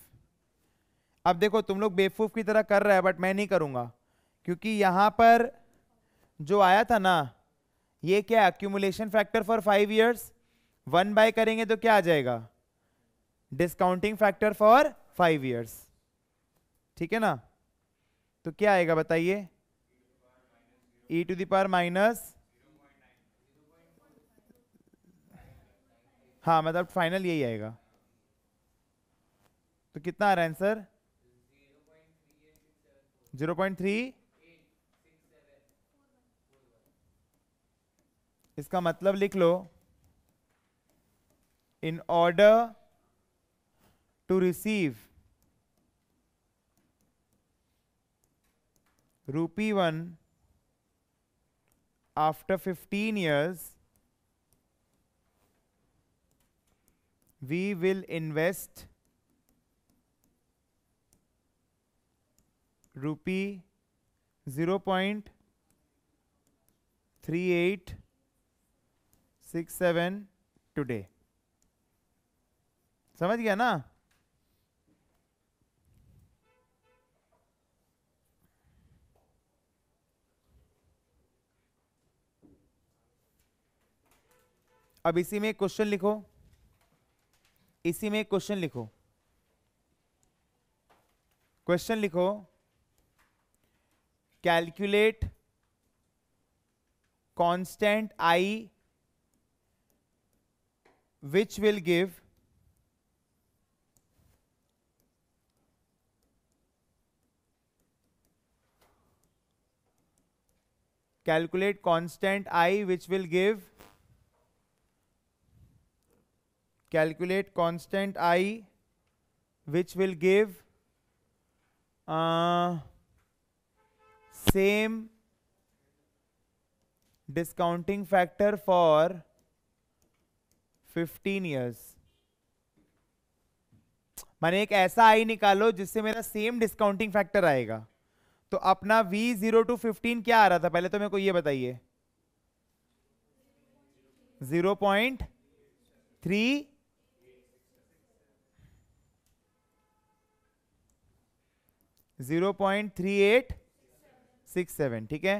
[SPEAKER 1] अब देखो तुम लोग बेवकूफ़ की तरह कर रहे हैं बट मैं नहीं करूंगा क्योंकि यहां पर जो आया था ना ये क्या accumulation factor for five years one by करेंगे तो क्या आ जाएगा discounting factor for five years ठीक है ना तो क्या आएगा बताइए ई टू दावर माइनस हाँ मतलब फाइनल यही आएगा तो कितना आ रहा है आंसर जीरो पॉइंट थ्री इसका मतलब लिख लो in order to receive rupee one after fifteen years we will invest rupee 0.3867 today समझ गया ना अब इसी में क्वेश्चन लिखो इसी में क्वेश्चन लिखो क्वेश्चन लिखो calculate constant i which will give calculate constant i which will give calculate constant i which will give uh, same discounting factor for 15 years मैंने एक ऐसा आई निकालो जिससे मेरा सेम डिस्काउंटिंग फैक्टर आएगा तो अपना वी जीरो टू फिफ्टीन क्या आ रहा था पहले तो मेरे को ये बताइए zero point three zero point three eight six seven ठीक है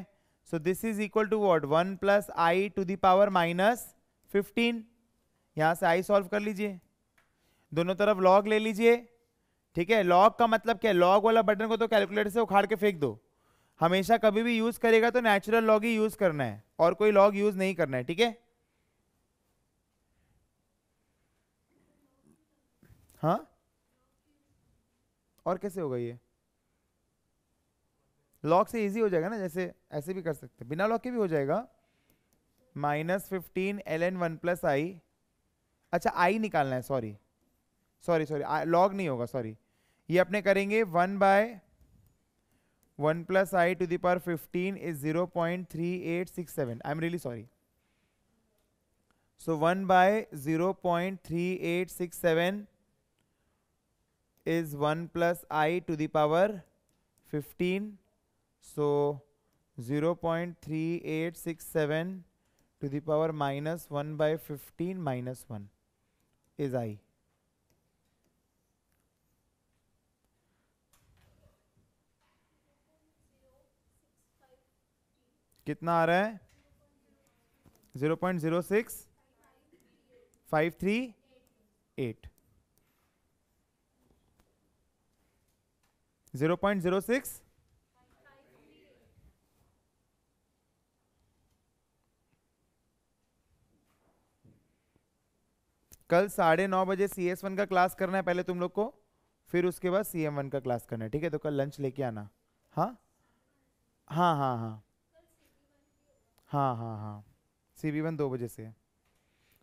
[SPEAKER 1] so this is equal to what one plus i to the power minus fifteen यहाँ से आई सॉल्व कर लीजिए दोनों तरफ लॉग ले लीजिए ठीक है लॉग का मतलब क्या है लॉग वाला बटन को तो कैलकुलेटर से उखाड़ के फेंक दो हमेशा कभी भी यूज करेगा तो नेचुरल लॉग ही यूज करना है और कोई लॉग यूज नहीं करना है ठीक है हाँ और कैसे होगा ये लॉक से इजी हो जाएगा ना जैसे ऐसे भी कर सकते बिना लॉक के भी हो जाएगा minus fifteen l n one plus i अच्छा आई निकालना है सॉरी सॉरी सॉरी लॉग नहीं होगा सॉरी ये अपने करेंगे one by one plus i to the power fifteen is zero point three eight six seven I am really sorry so one by zero point three eight six seven is one plus i to the power fifteen So 0.3867 to the power minus 1 by 15 minus 1 is I. कितना आ रहा है zero point zero six five three eight zero point zero six कल साढ़े नौ बजे C S one का class करना है पहले तुम लोग को फिर उसके बाद सी एम वन का क्लास करना है ठीक है तो कल लंच लेके आना हाँ हाँ हाँ हाँ हाँ हाँ हाँ सी बी वन दो बजे से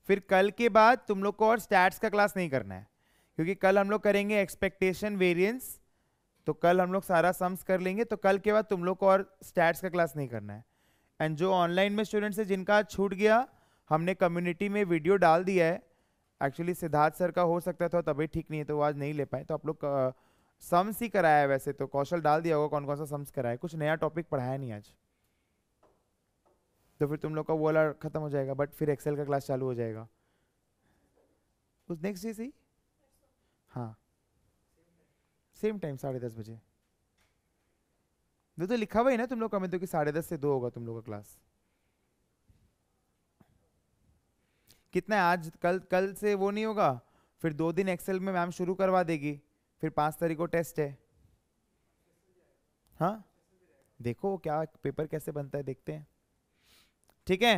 [SPEAKER 1] फिर कल के बाद तुम लोग को और स्टैट्स का क्लास नहीं करना है क्योंकि कल हम लोग करेंगे एक्सपेक्टेशन वेरियंस तो कल हम लोग सारा सम्स कर लेंगे तो कल के बाद तुम लोग को और स्टैट्स का क्लास नहीं करना है एंड जो ऑनलाइन में स्टूडेंट्स है जिनका छूट गया हमने कम्युनिटी में वीडियो डाल दिया है एक्चुअली सिद्धार्थ सर का हो सकता था तभी ठीक नहीं है तो वो आज नहीं ले पाए तो आप लोग सम्स ही कराया है वैसे तो कौशल डाल दिया होगा कौन कौन सा सम्स कराया कुछ नया टॉपिक पढ़ाया नहीं आज तो फिर तुम लोग का वो वाला खत्म हो जाएगा बट फिर एक्सेल का क्लास चालू हो जाएगा उस नेक्स्ट डे से ही हाँ सेम टाइम साढ़े दस बजे तो लिखा हुआ है ना तुम लोग का मैं तो कि साढ़े दस से दो होगा तुम लोग का क्लास कितना है आज कल कल से वो नहीं होगा फिर दो दिन एक्सेल में मैम शुरू करवा देगी फिर पाँच तारीख को टेस्ट है हाँ देखो क्या पेपर कैसे बनता है देखते हैं ठीक है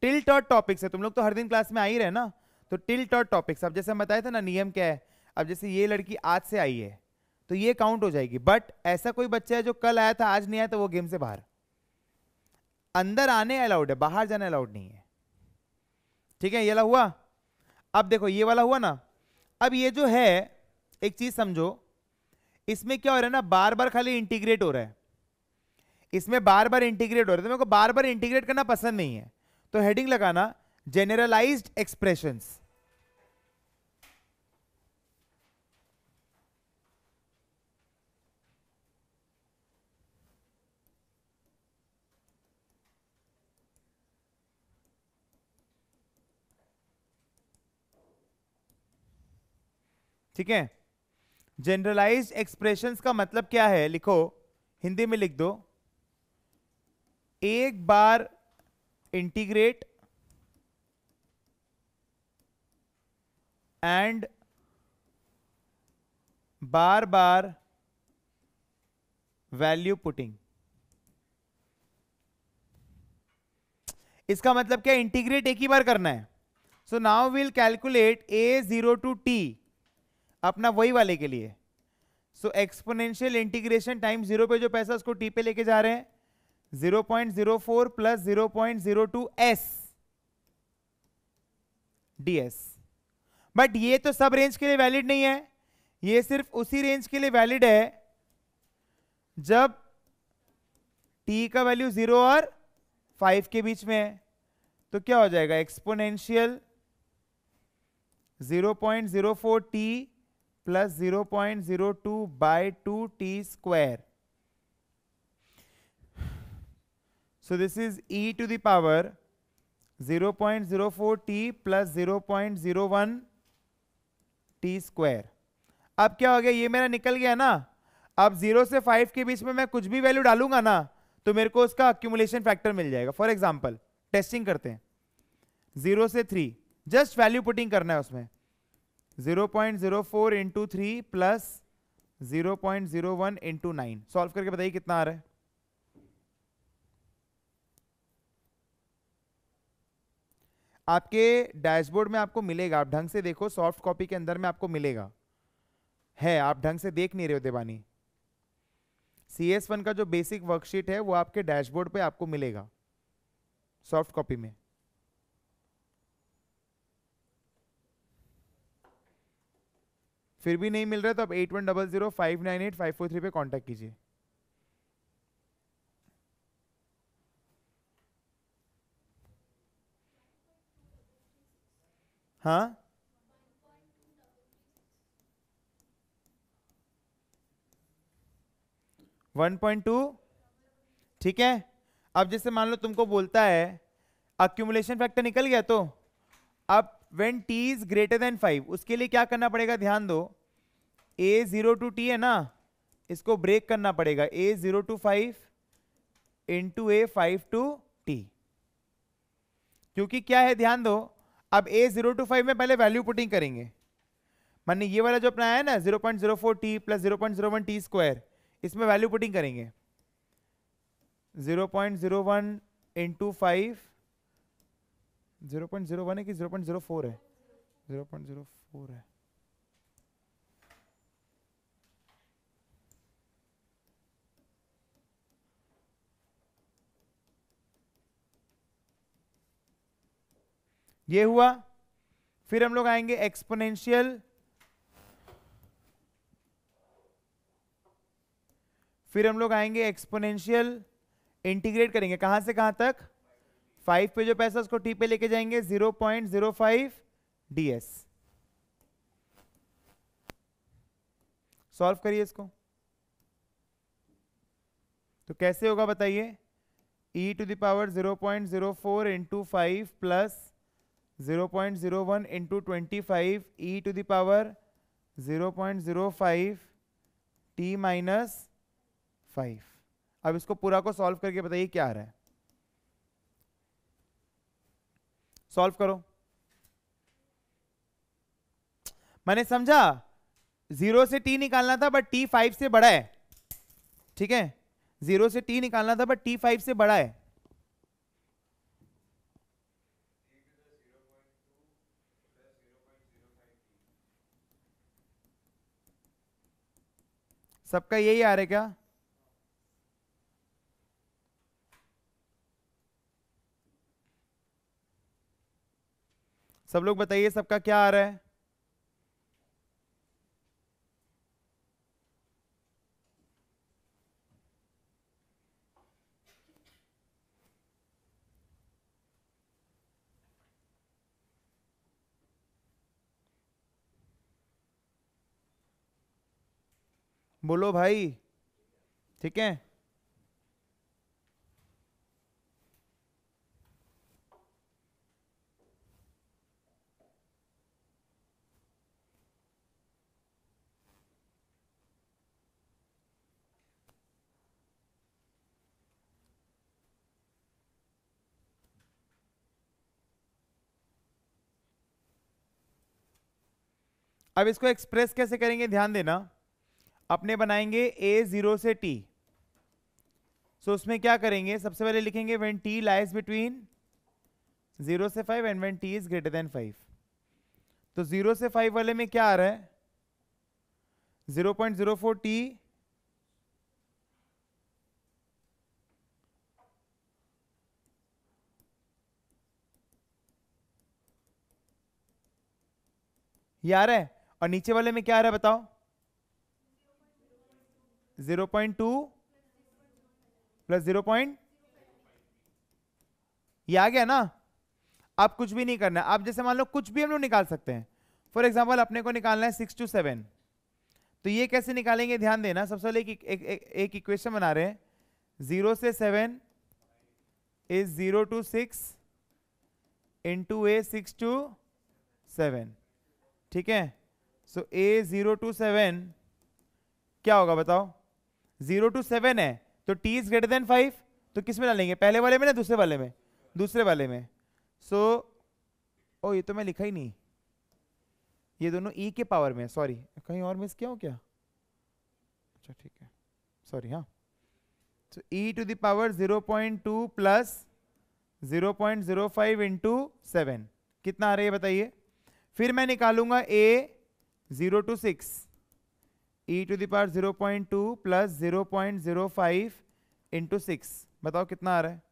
[SPEAKER 1] टिल टॉट टॉपिक्स है तुम लोग तो हर दिन क्लास में आ ही रहे ना तो टिल टॉट टॉपिक्स अब जैसे हम बताए थे ना नियम क्या है अब जैसे ये लड़की आज से आई है तो ये काउंट हो जाएगी बट ऐसा कोई बच्चा है जो कल आया था आज नहीं आया तो वो गेम से बाहर अंदर आने अलाउड है बाहर जाने अलाउड नहीं है ठीक है ये वाला हुआ अब देखो ये वाला हुआ ना अब ये जो है एक चीज समझो इसमें क्या हो रहा है ना बार बार खाली इंटीग्रेट हो रहा है इसमें बार बार इंटीग्रेट हो रहा है तो मेरे को बार बार इंटीग्रेट करना पसंद नहीं है तो हेडिंग लगाना जनरलाइज्ड एक्सप्रेशंस ठीक है जनरलाइज एक्सप्रेशन का मतलब क्या है लिखो हिंदी में लिख दो एक बार इंटीग्रेट एंड बार बार वैल्यू पुटिंग इसका मतलब क्या इंटीग्रेट एक ही बार करना है so now will calculate A zero two T अपना वही वाले के लिए so exponential integration time zero पे जो पैसा उसको टी पे लेके जा रहे हैं zero point zero four plus zero point zero two S D S but ये तो सब रेंज के लिए वैलिड नहीं है ये सिर्फ उसी रेंज के लिए वैलिड है जब टी का वैल्यू जीरो और फाइव के बीच में है तो क्या हो जाएगा exponential zero point zero four T plus zero point zero two by two T square so zero point zero four T plus zero point zero one T square अब क्या हो गया ये मेरा निकल गया ना अब जीरो से फाइव के बीच में मैं कुछ भी वैल्यू डालूंगा ना तो मेरे को उसका अक्यूमुलेशन फैक्टर मिल जाएगा फॉर एग्जाम्पल टेस्टिंग करते हैं जीरो से थ्री जस्ट वैल्यू पुटिंग करना है उसमें zero point zero four into three plus zero point zero one into nine solve करके बताइए कितना आ रहा है आपके डैशबोर्ड में आपको मिलेगा आप ढंग से देखो सॉफ्ट कॉपी के अंदर में आपको मिलेगा है आप ढंग से देख नहीं रहे हो देवानी सी एस वन का जो बेसिक वर्कशीट है वो आपके डैशबोर्ड पे आपको मिलेगा सॉफ्ट कॉपी में फिर भी नहीं मिल रहा तो आप eight one double zero five nine eight five four three पे कॉन्टैक्ट कीजिए हाँ वन पॉइंट टू ठीक है अब जैसे मान लो तुमको बोलता है अक्यूमुलेशन फैक्टर निकल गया तो अब when T is greater than five उसके लिए क्या करना पड़ेगा ध्यान दो ए जीरो टू टी है ना इसको ब्रेक करना पड़ेगा A zero to five in two A five two T क्योंकि क्या है ध्यान दो अब ए जीरो टू फाइव में पहले वैल्यू पुटिंग करेंगे मान ये वाला जो अपना है ना zero point zero four T plus zero point zero one T square इसमें वैल्यू पुटिंग करेंगे zero point zero one into five zero point zero one है कि जीरो पॉइंट जीरो फोर है जीरो पॉइंट जीरो फोर है ये हुआ फिर हम लोग आएंगे एक्सपोनेंशियल फिर हम लोग आएंगे एक्सपोनेंशियल इंटीग्रेट करेंगे कहां से कहां तक फाइव पे जो पैसा उसको टी पे लेके जाएंगे zero point zero five D S solve करिए इसको तो कैसे होगा बताइए e to the power zero point zero four into five plus zero point zero one into twenty five e to the power zero point zero five T minus five अब इसको पूरा को सॉल्व करके बताइए क्या आ रहा है सॉल्व करो मैंने समझा जीरो से टी निकालना था बट टी फाइव से बड़ा है ठीक है जीरो से टी निकालना था बट टी फाइव से बड़ा है सबका यही आ रहा है क्या सब लोग बताइए सबका क्या आ रहा है बोलो भाई ठीक है अब इसको एक्सप्रेस कैसे करेंगे ध्यान देना अपने बनाएंगे ए जीरो से टी सो उसमें क्या करेंगे सबसे पहले लिखेंगे when T lies between zero से five and when T is greater than five तो जीरो से फाइव वाले में क्या आ रहा है zero point zero four T यार है और नीचे वाले में क्या आ रहा है बताओ 0.2 प्लस 0. ये आ गया ना आप कुछ भी नहीं करना आप जैसे मान लो कुछ भी हम लोग निकाल सकते हैं फॉर एग्जाम्पल अपने को निकालना है सिक्स टू सेवन तो ये कैसे निकालेंगे ध्यान देना सबसे पहले एक, एक, इक्वेशन बना रहे हैं जीरो से seven is zero two six into A six two seven ठीक है so A zero two seven क्या होगा बताओ जीरो टू सेवन है तो T is greater than five तो किस में डालेंगे पहले वाले में ना दूसरे वाले में दूसरे वाले में सो so, ओ ये तो मैं लिखा ही नहीं ये दोनों ई e के पावर में सॉरी कहीं और मिस किया हो क्या अच्छा ठीक है सॉरी हाँ so e to the power zero point two plus zero point zero five into seven कितना आ रहा है बताइए फिर मैं निकालूंगा A zero two six e to the power zero point two plus zero point zero five into six बताओ कितना आ रहा है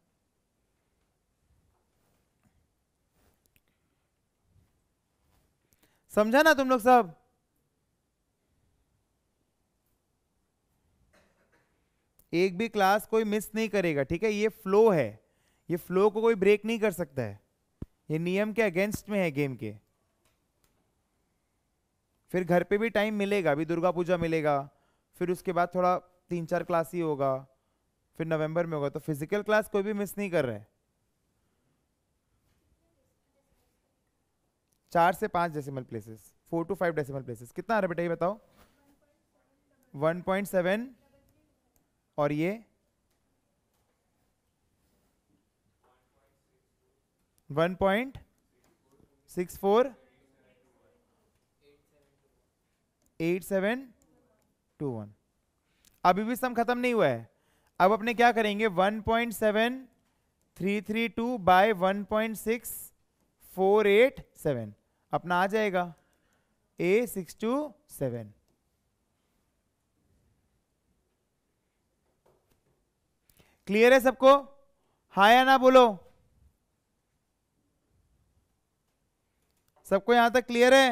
[SPEAKER 1] समझा ना तुम लोग सब एक भी क्लास कोई मिस नहीं करेगा ठीक है ये फ्लो है ये फ्लो को कोई ब्रेक नहीं कर सकता है ये नियम के अगेंस्ट में है गेम के फिर घर पे भी टाइम मिलेगा अभी दुर्गा पूजा मिलेगा फिर उसके बाद थोड़ा तीन चार क्लास ही होगा फिर नवंबर में होगा तो फिजिकल क्लास कोई भी मिस नहीं कर रहे चार से पांच decimal places four to five decimal places कितना आ रहा है बेटा ये बताओ वन पॉइंट सेवन और ये one point six four eight seven two one अभी भी सम खत्म नहीं हुआ है अब अपने क्या करेंगे one point seven three three two by one point six four eight seven अपना आ जाएगा A six two seven clear है सबको हाँ या ना बोलो सबको यहां तक क्लियर है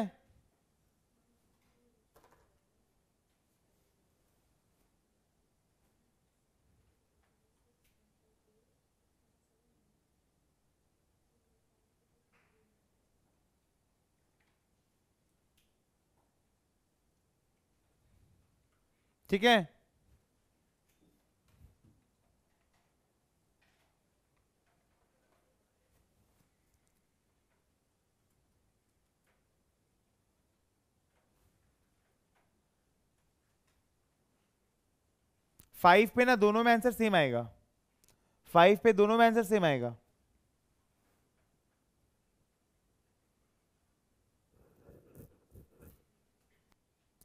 [SPEAKER 1] ठीक है फाइव पे ना दोनों में आंसर सेम आएगा फाइव पे दोनों में आंसर सेम आएगा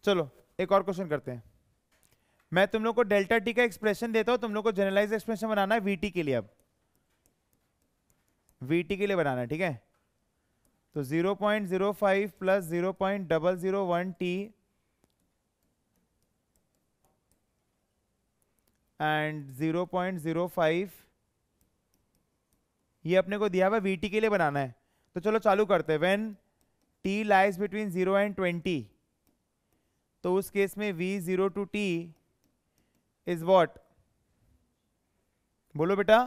[SPEAKER 1] चलो एक और क्वेश्चन करते हैं मैं तुम लोग को डेल्टा टी का एक्सप्रेशन देता हूं तुम लोग को जनरलाइज एक्सप्रेशन बनाना है वीटी के लिए अब वीटी के लिए बनाना है ठीक है तो 0.05 point zero five plus zero point double zero one T and zero point zero five ये अपने को दिया हुआ वीटी के लिए बनाना है तो चलो चालू करते हैं when T lies between zero and twenty तो उस केस में V zero two T is what बोलो बेटा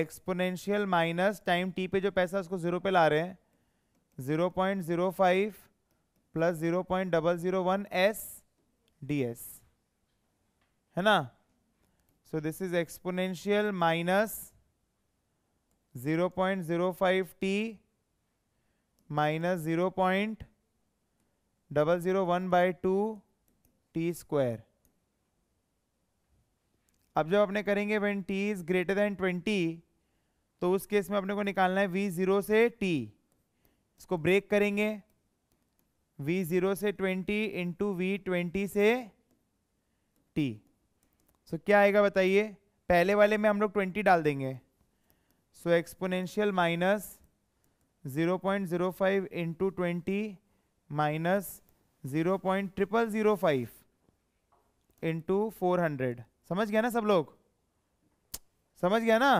[SPEAKER 1] एक्सपोनेंशियल माइनस टाइम टी पे जो पैसा उसको जीरो पे ला रहे हैं zero point zero five plus zero point double zero one S D S है ना so this is exponential minus zero point zero five T minus zero point double zero one by two T square अब जब अपने करेंगे when T is greater than twenty तो उस case में अपने को निकालना है वी ज़ीरो से टी इसको ब्रेक करेंगे वी ज़ीरो से ट्वेंटी इंटू वी ट्वेंटी से टी सो so, क्या आएगा बताइए पहले वाले में हम लोग ट्वेंटी डाल देंगे so exponential minus zero point zero five into twenty minus zero point triple zero five into four hundred समझ गया ना सब लोग समझ गया ना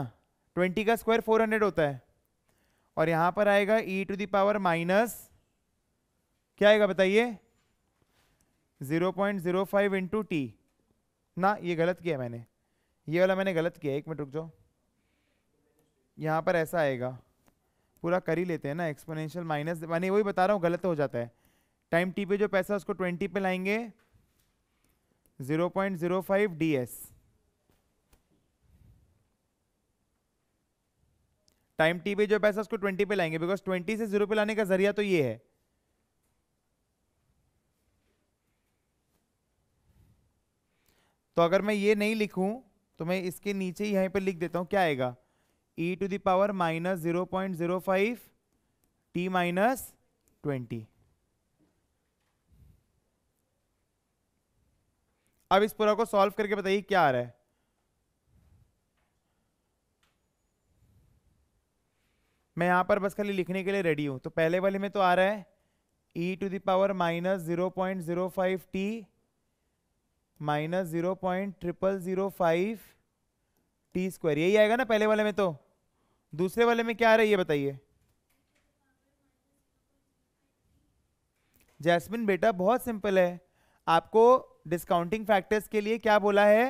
[SPEAKER 1] ट्वेंटी का स्क्वायर फोर हंड्रेड होता है और यहां पर आएगा ई टू दावर माइनस क्या आएगा बताइए 0.05 point zero five into T ना ये गलत किया मैंने ये वाला मैंने गलत किया एक मिनट रुक जाओ यहाँ पर ऐसा आएगा पूरा कर ही लेते हैं ना एक्सपोनेंशियल माइनस मैंने वही बता रहा हूँ गलत हो जाता है टाइम टी पे जो पैसा उसको ट्वेंटी पे लाएंगे zero point zero five D S time T पे जो पैसा उसको ट्वेंटी पे लाएंगे बिकॉज ट्वेंटी से जीरो पे लाने का जरिया तो ये है तो अगर मैं ये नहीं लिखूं तो मैं इसके नीचे ही यहीं पर लिख देता हूं क्या आएगा e to the power minus zero point zero five T minus twenty अब इस पूरा को सॉल्व करके बताइए क्या आ रहा है मैं यहां पर बस खाली लिखने के लिए रेडी हूं तो पहले वाले में तो आ रहा है e to the power minus zero point zero five T minus zero point triple zero five T square यही आएगा ना पहले वाले में तो दूसरे वाले में क्या आ रहा है ये बताइए जैस्मिन बेटा बहुत सिंपल है आपको डिस्काउंटिंग फैक्टर्स के लिए क्या बोला है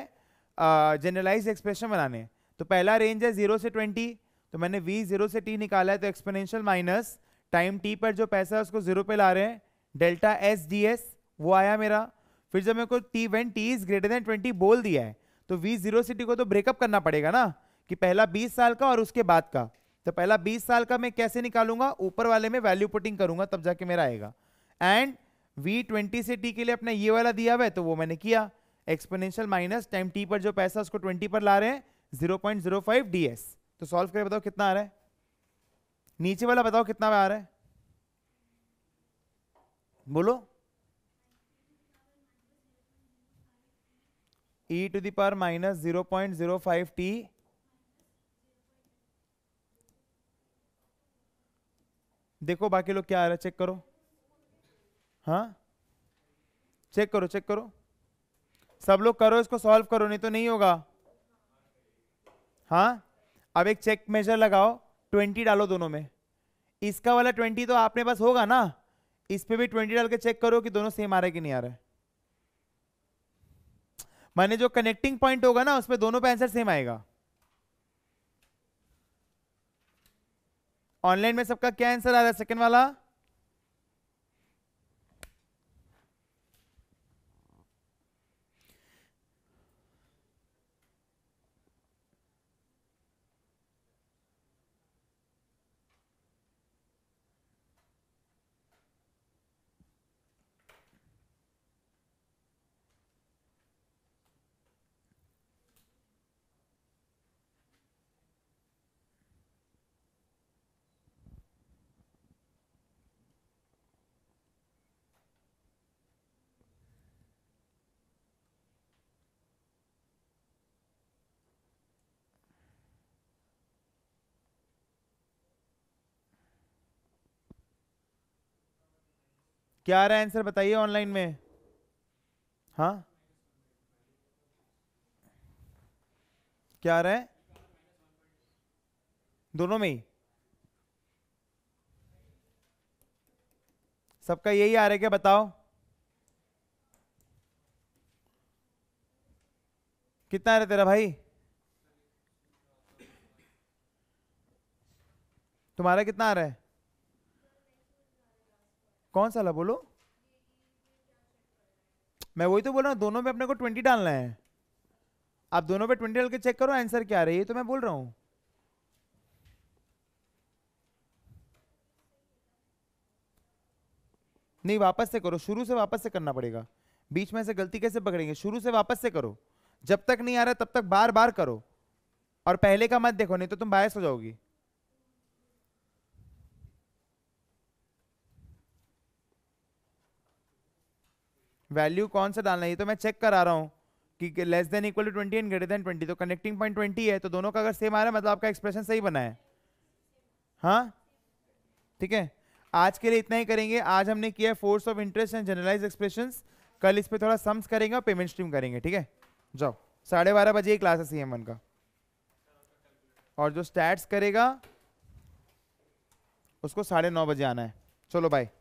[SPEAKER 1] जनरलाइज uh, एक्सप्रेशन बनाने तो पहला रेंज है जीरो से ट्वेंटी तो मैंने वी जीरो से टी निकाला है तो एक्सपोनेंशियल माइनस टाइम टी पर जो पैसा है उसको जीरो पे ला रहे हैं डेल्टा एस डी एस वो आया मेरा फिर जब मेरे को T when T is greater than twenty बोल दिया है तो वी जीरो से टी को तो ब्रेकअप करना पड़ेगा ना कि पहला बीस साल का और उसके बाद का तो पहला बीस साल का मैं कैसे निकालूंगा ऊपर वाले में वैल्यू पुटिंग करूंगा तब जाके मेरा आएगा एंड वी ट्वेंटी से टी के लिए अपना ये वाला दिया हुआ है तो वो मैंने किया एक्सपोनेंशियल माइनस टाइम टी पर जो पैसा उसको ट्वेंटी पर ला रहे हैं zero point zero five D S तो सॉल्व करके बताओ कितना आ रहा है नीचे वाला बताओ कितना आ रहा है बोलो e to the power minus zero point zero five T देखो बाकी लोग क्या आ रहा है चेक करो हाँ चेक करो चेक करो सब लोग करो इसको सॉल्व करो नहीं तो नहीं होगा हाँ अब एक चेक मेजर लगाओ ट्वेंटी डालो दोनों में इसका वाला ट्वेंटी तो आपने पास होगा ना इस पर भी ट्वेंटी डाल के चेक करो कि दोनों सेम आ रहे कि नहीं आ रहे मैंने जो कनेक्टिंग पॉइंट होगा ना उसमें दोनों पे आंसर सेम आएगा ऑनलाइन में सबका क्या आंसर आ रहा है सेकेंड वाला क्या आ रहा है आंसर बताइए ऑनलाइन में हाँ क्या आ रहा है दोनों में ही सबका यही आ रहा है क्या बताओ कितना आ रहा तेरा भाई तुम्हारा कितना आ रहा है कौन सा ला बोलो मैं वही तो बोल रहा हूँ दोनों में अपने को ट्वेंटी डालना है आप दोनों पे ट्वेंटी डाल के चेक करो आंसर क्या आ रही है तो मैं बोल रहा हूँ नहीं वापस से करो शुरू से वापस से करना पड़ेगा बीच में से गलती कैसे पकड़ेंगे शुरू से वापस से करो जब तक नहीं आ रहा तब तक बार बार करो और पहले का मत देखो नहीं तो तुम बायस हो जाओगी वैल्यू कौन सा डालना है तो मैं चेक करा रहा हूँ कि less than equal to twenty and greater than twenty तो कनेक्टिंग पॉइंट ट्वेंटी है तो दोनों का अगर सेम आ रहा है मतलब आपका एक्सप्रेशन सही बना है हाँ ठीक है आज के लिए इतना ही करेंगे आज हमने किया force of interest and generalise expression कल इस पर थोड़ा सम्स करेंगे और पेमेंट स्ट्रीम करेंगे ठीक है जाओ साढ़े बारह बजे क्लास है सी एम वन का और जो स्टैट्स करेगा उसको साढ़े नौ बजे आना है चलो बाय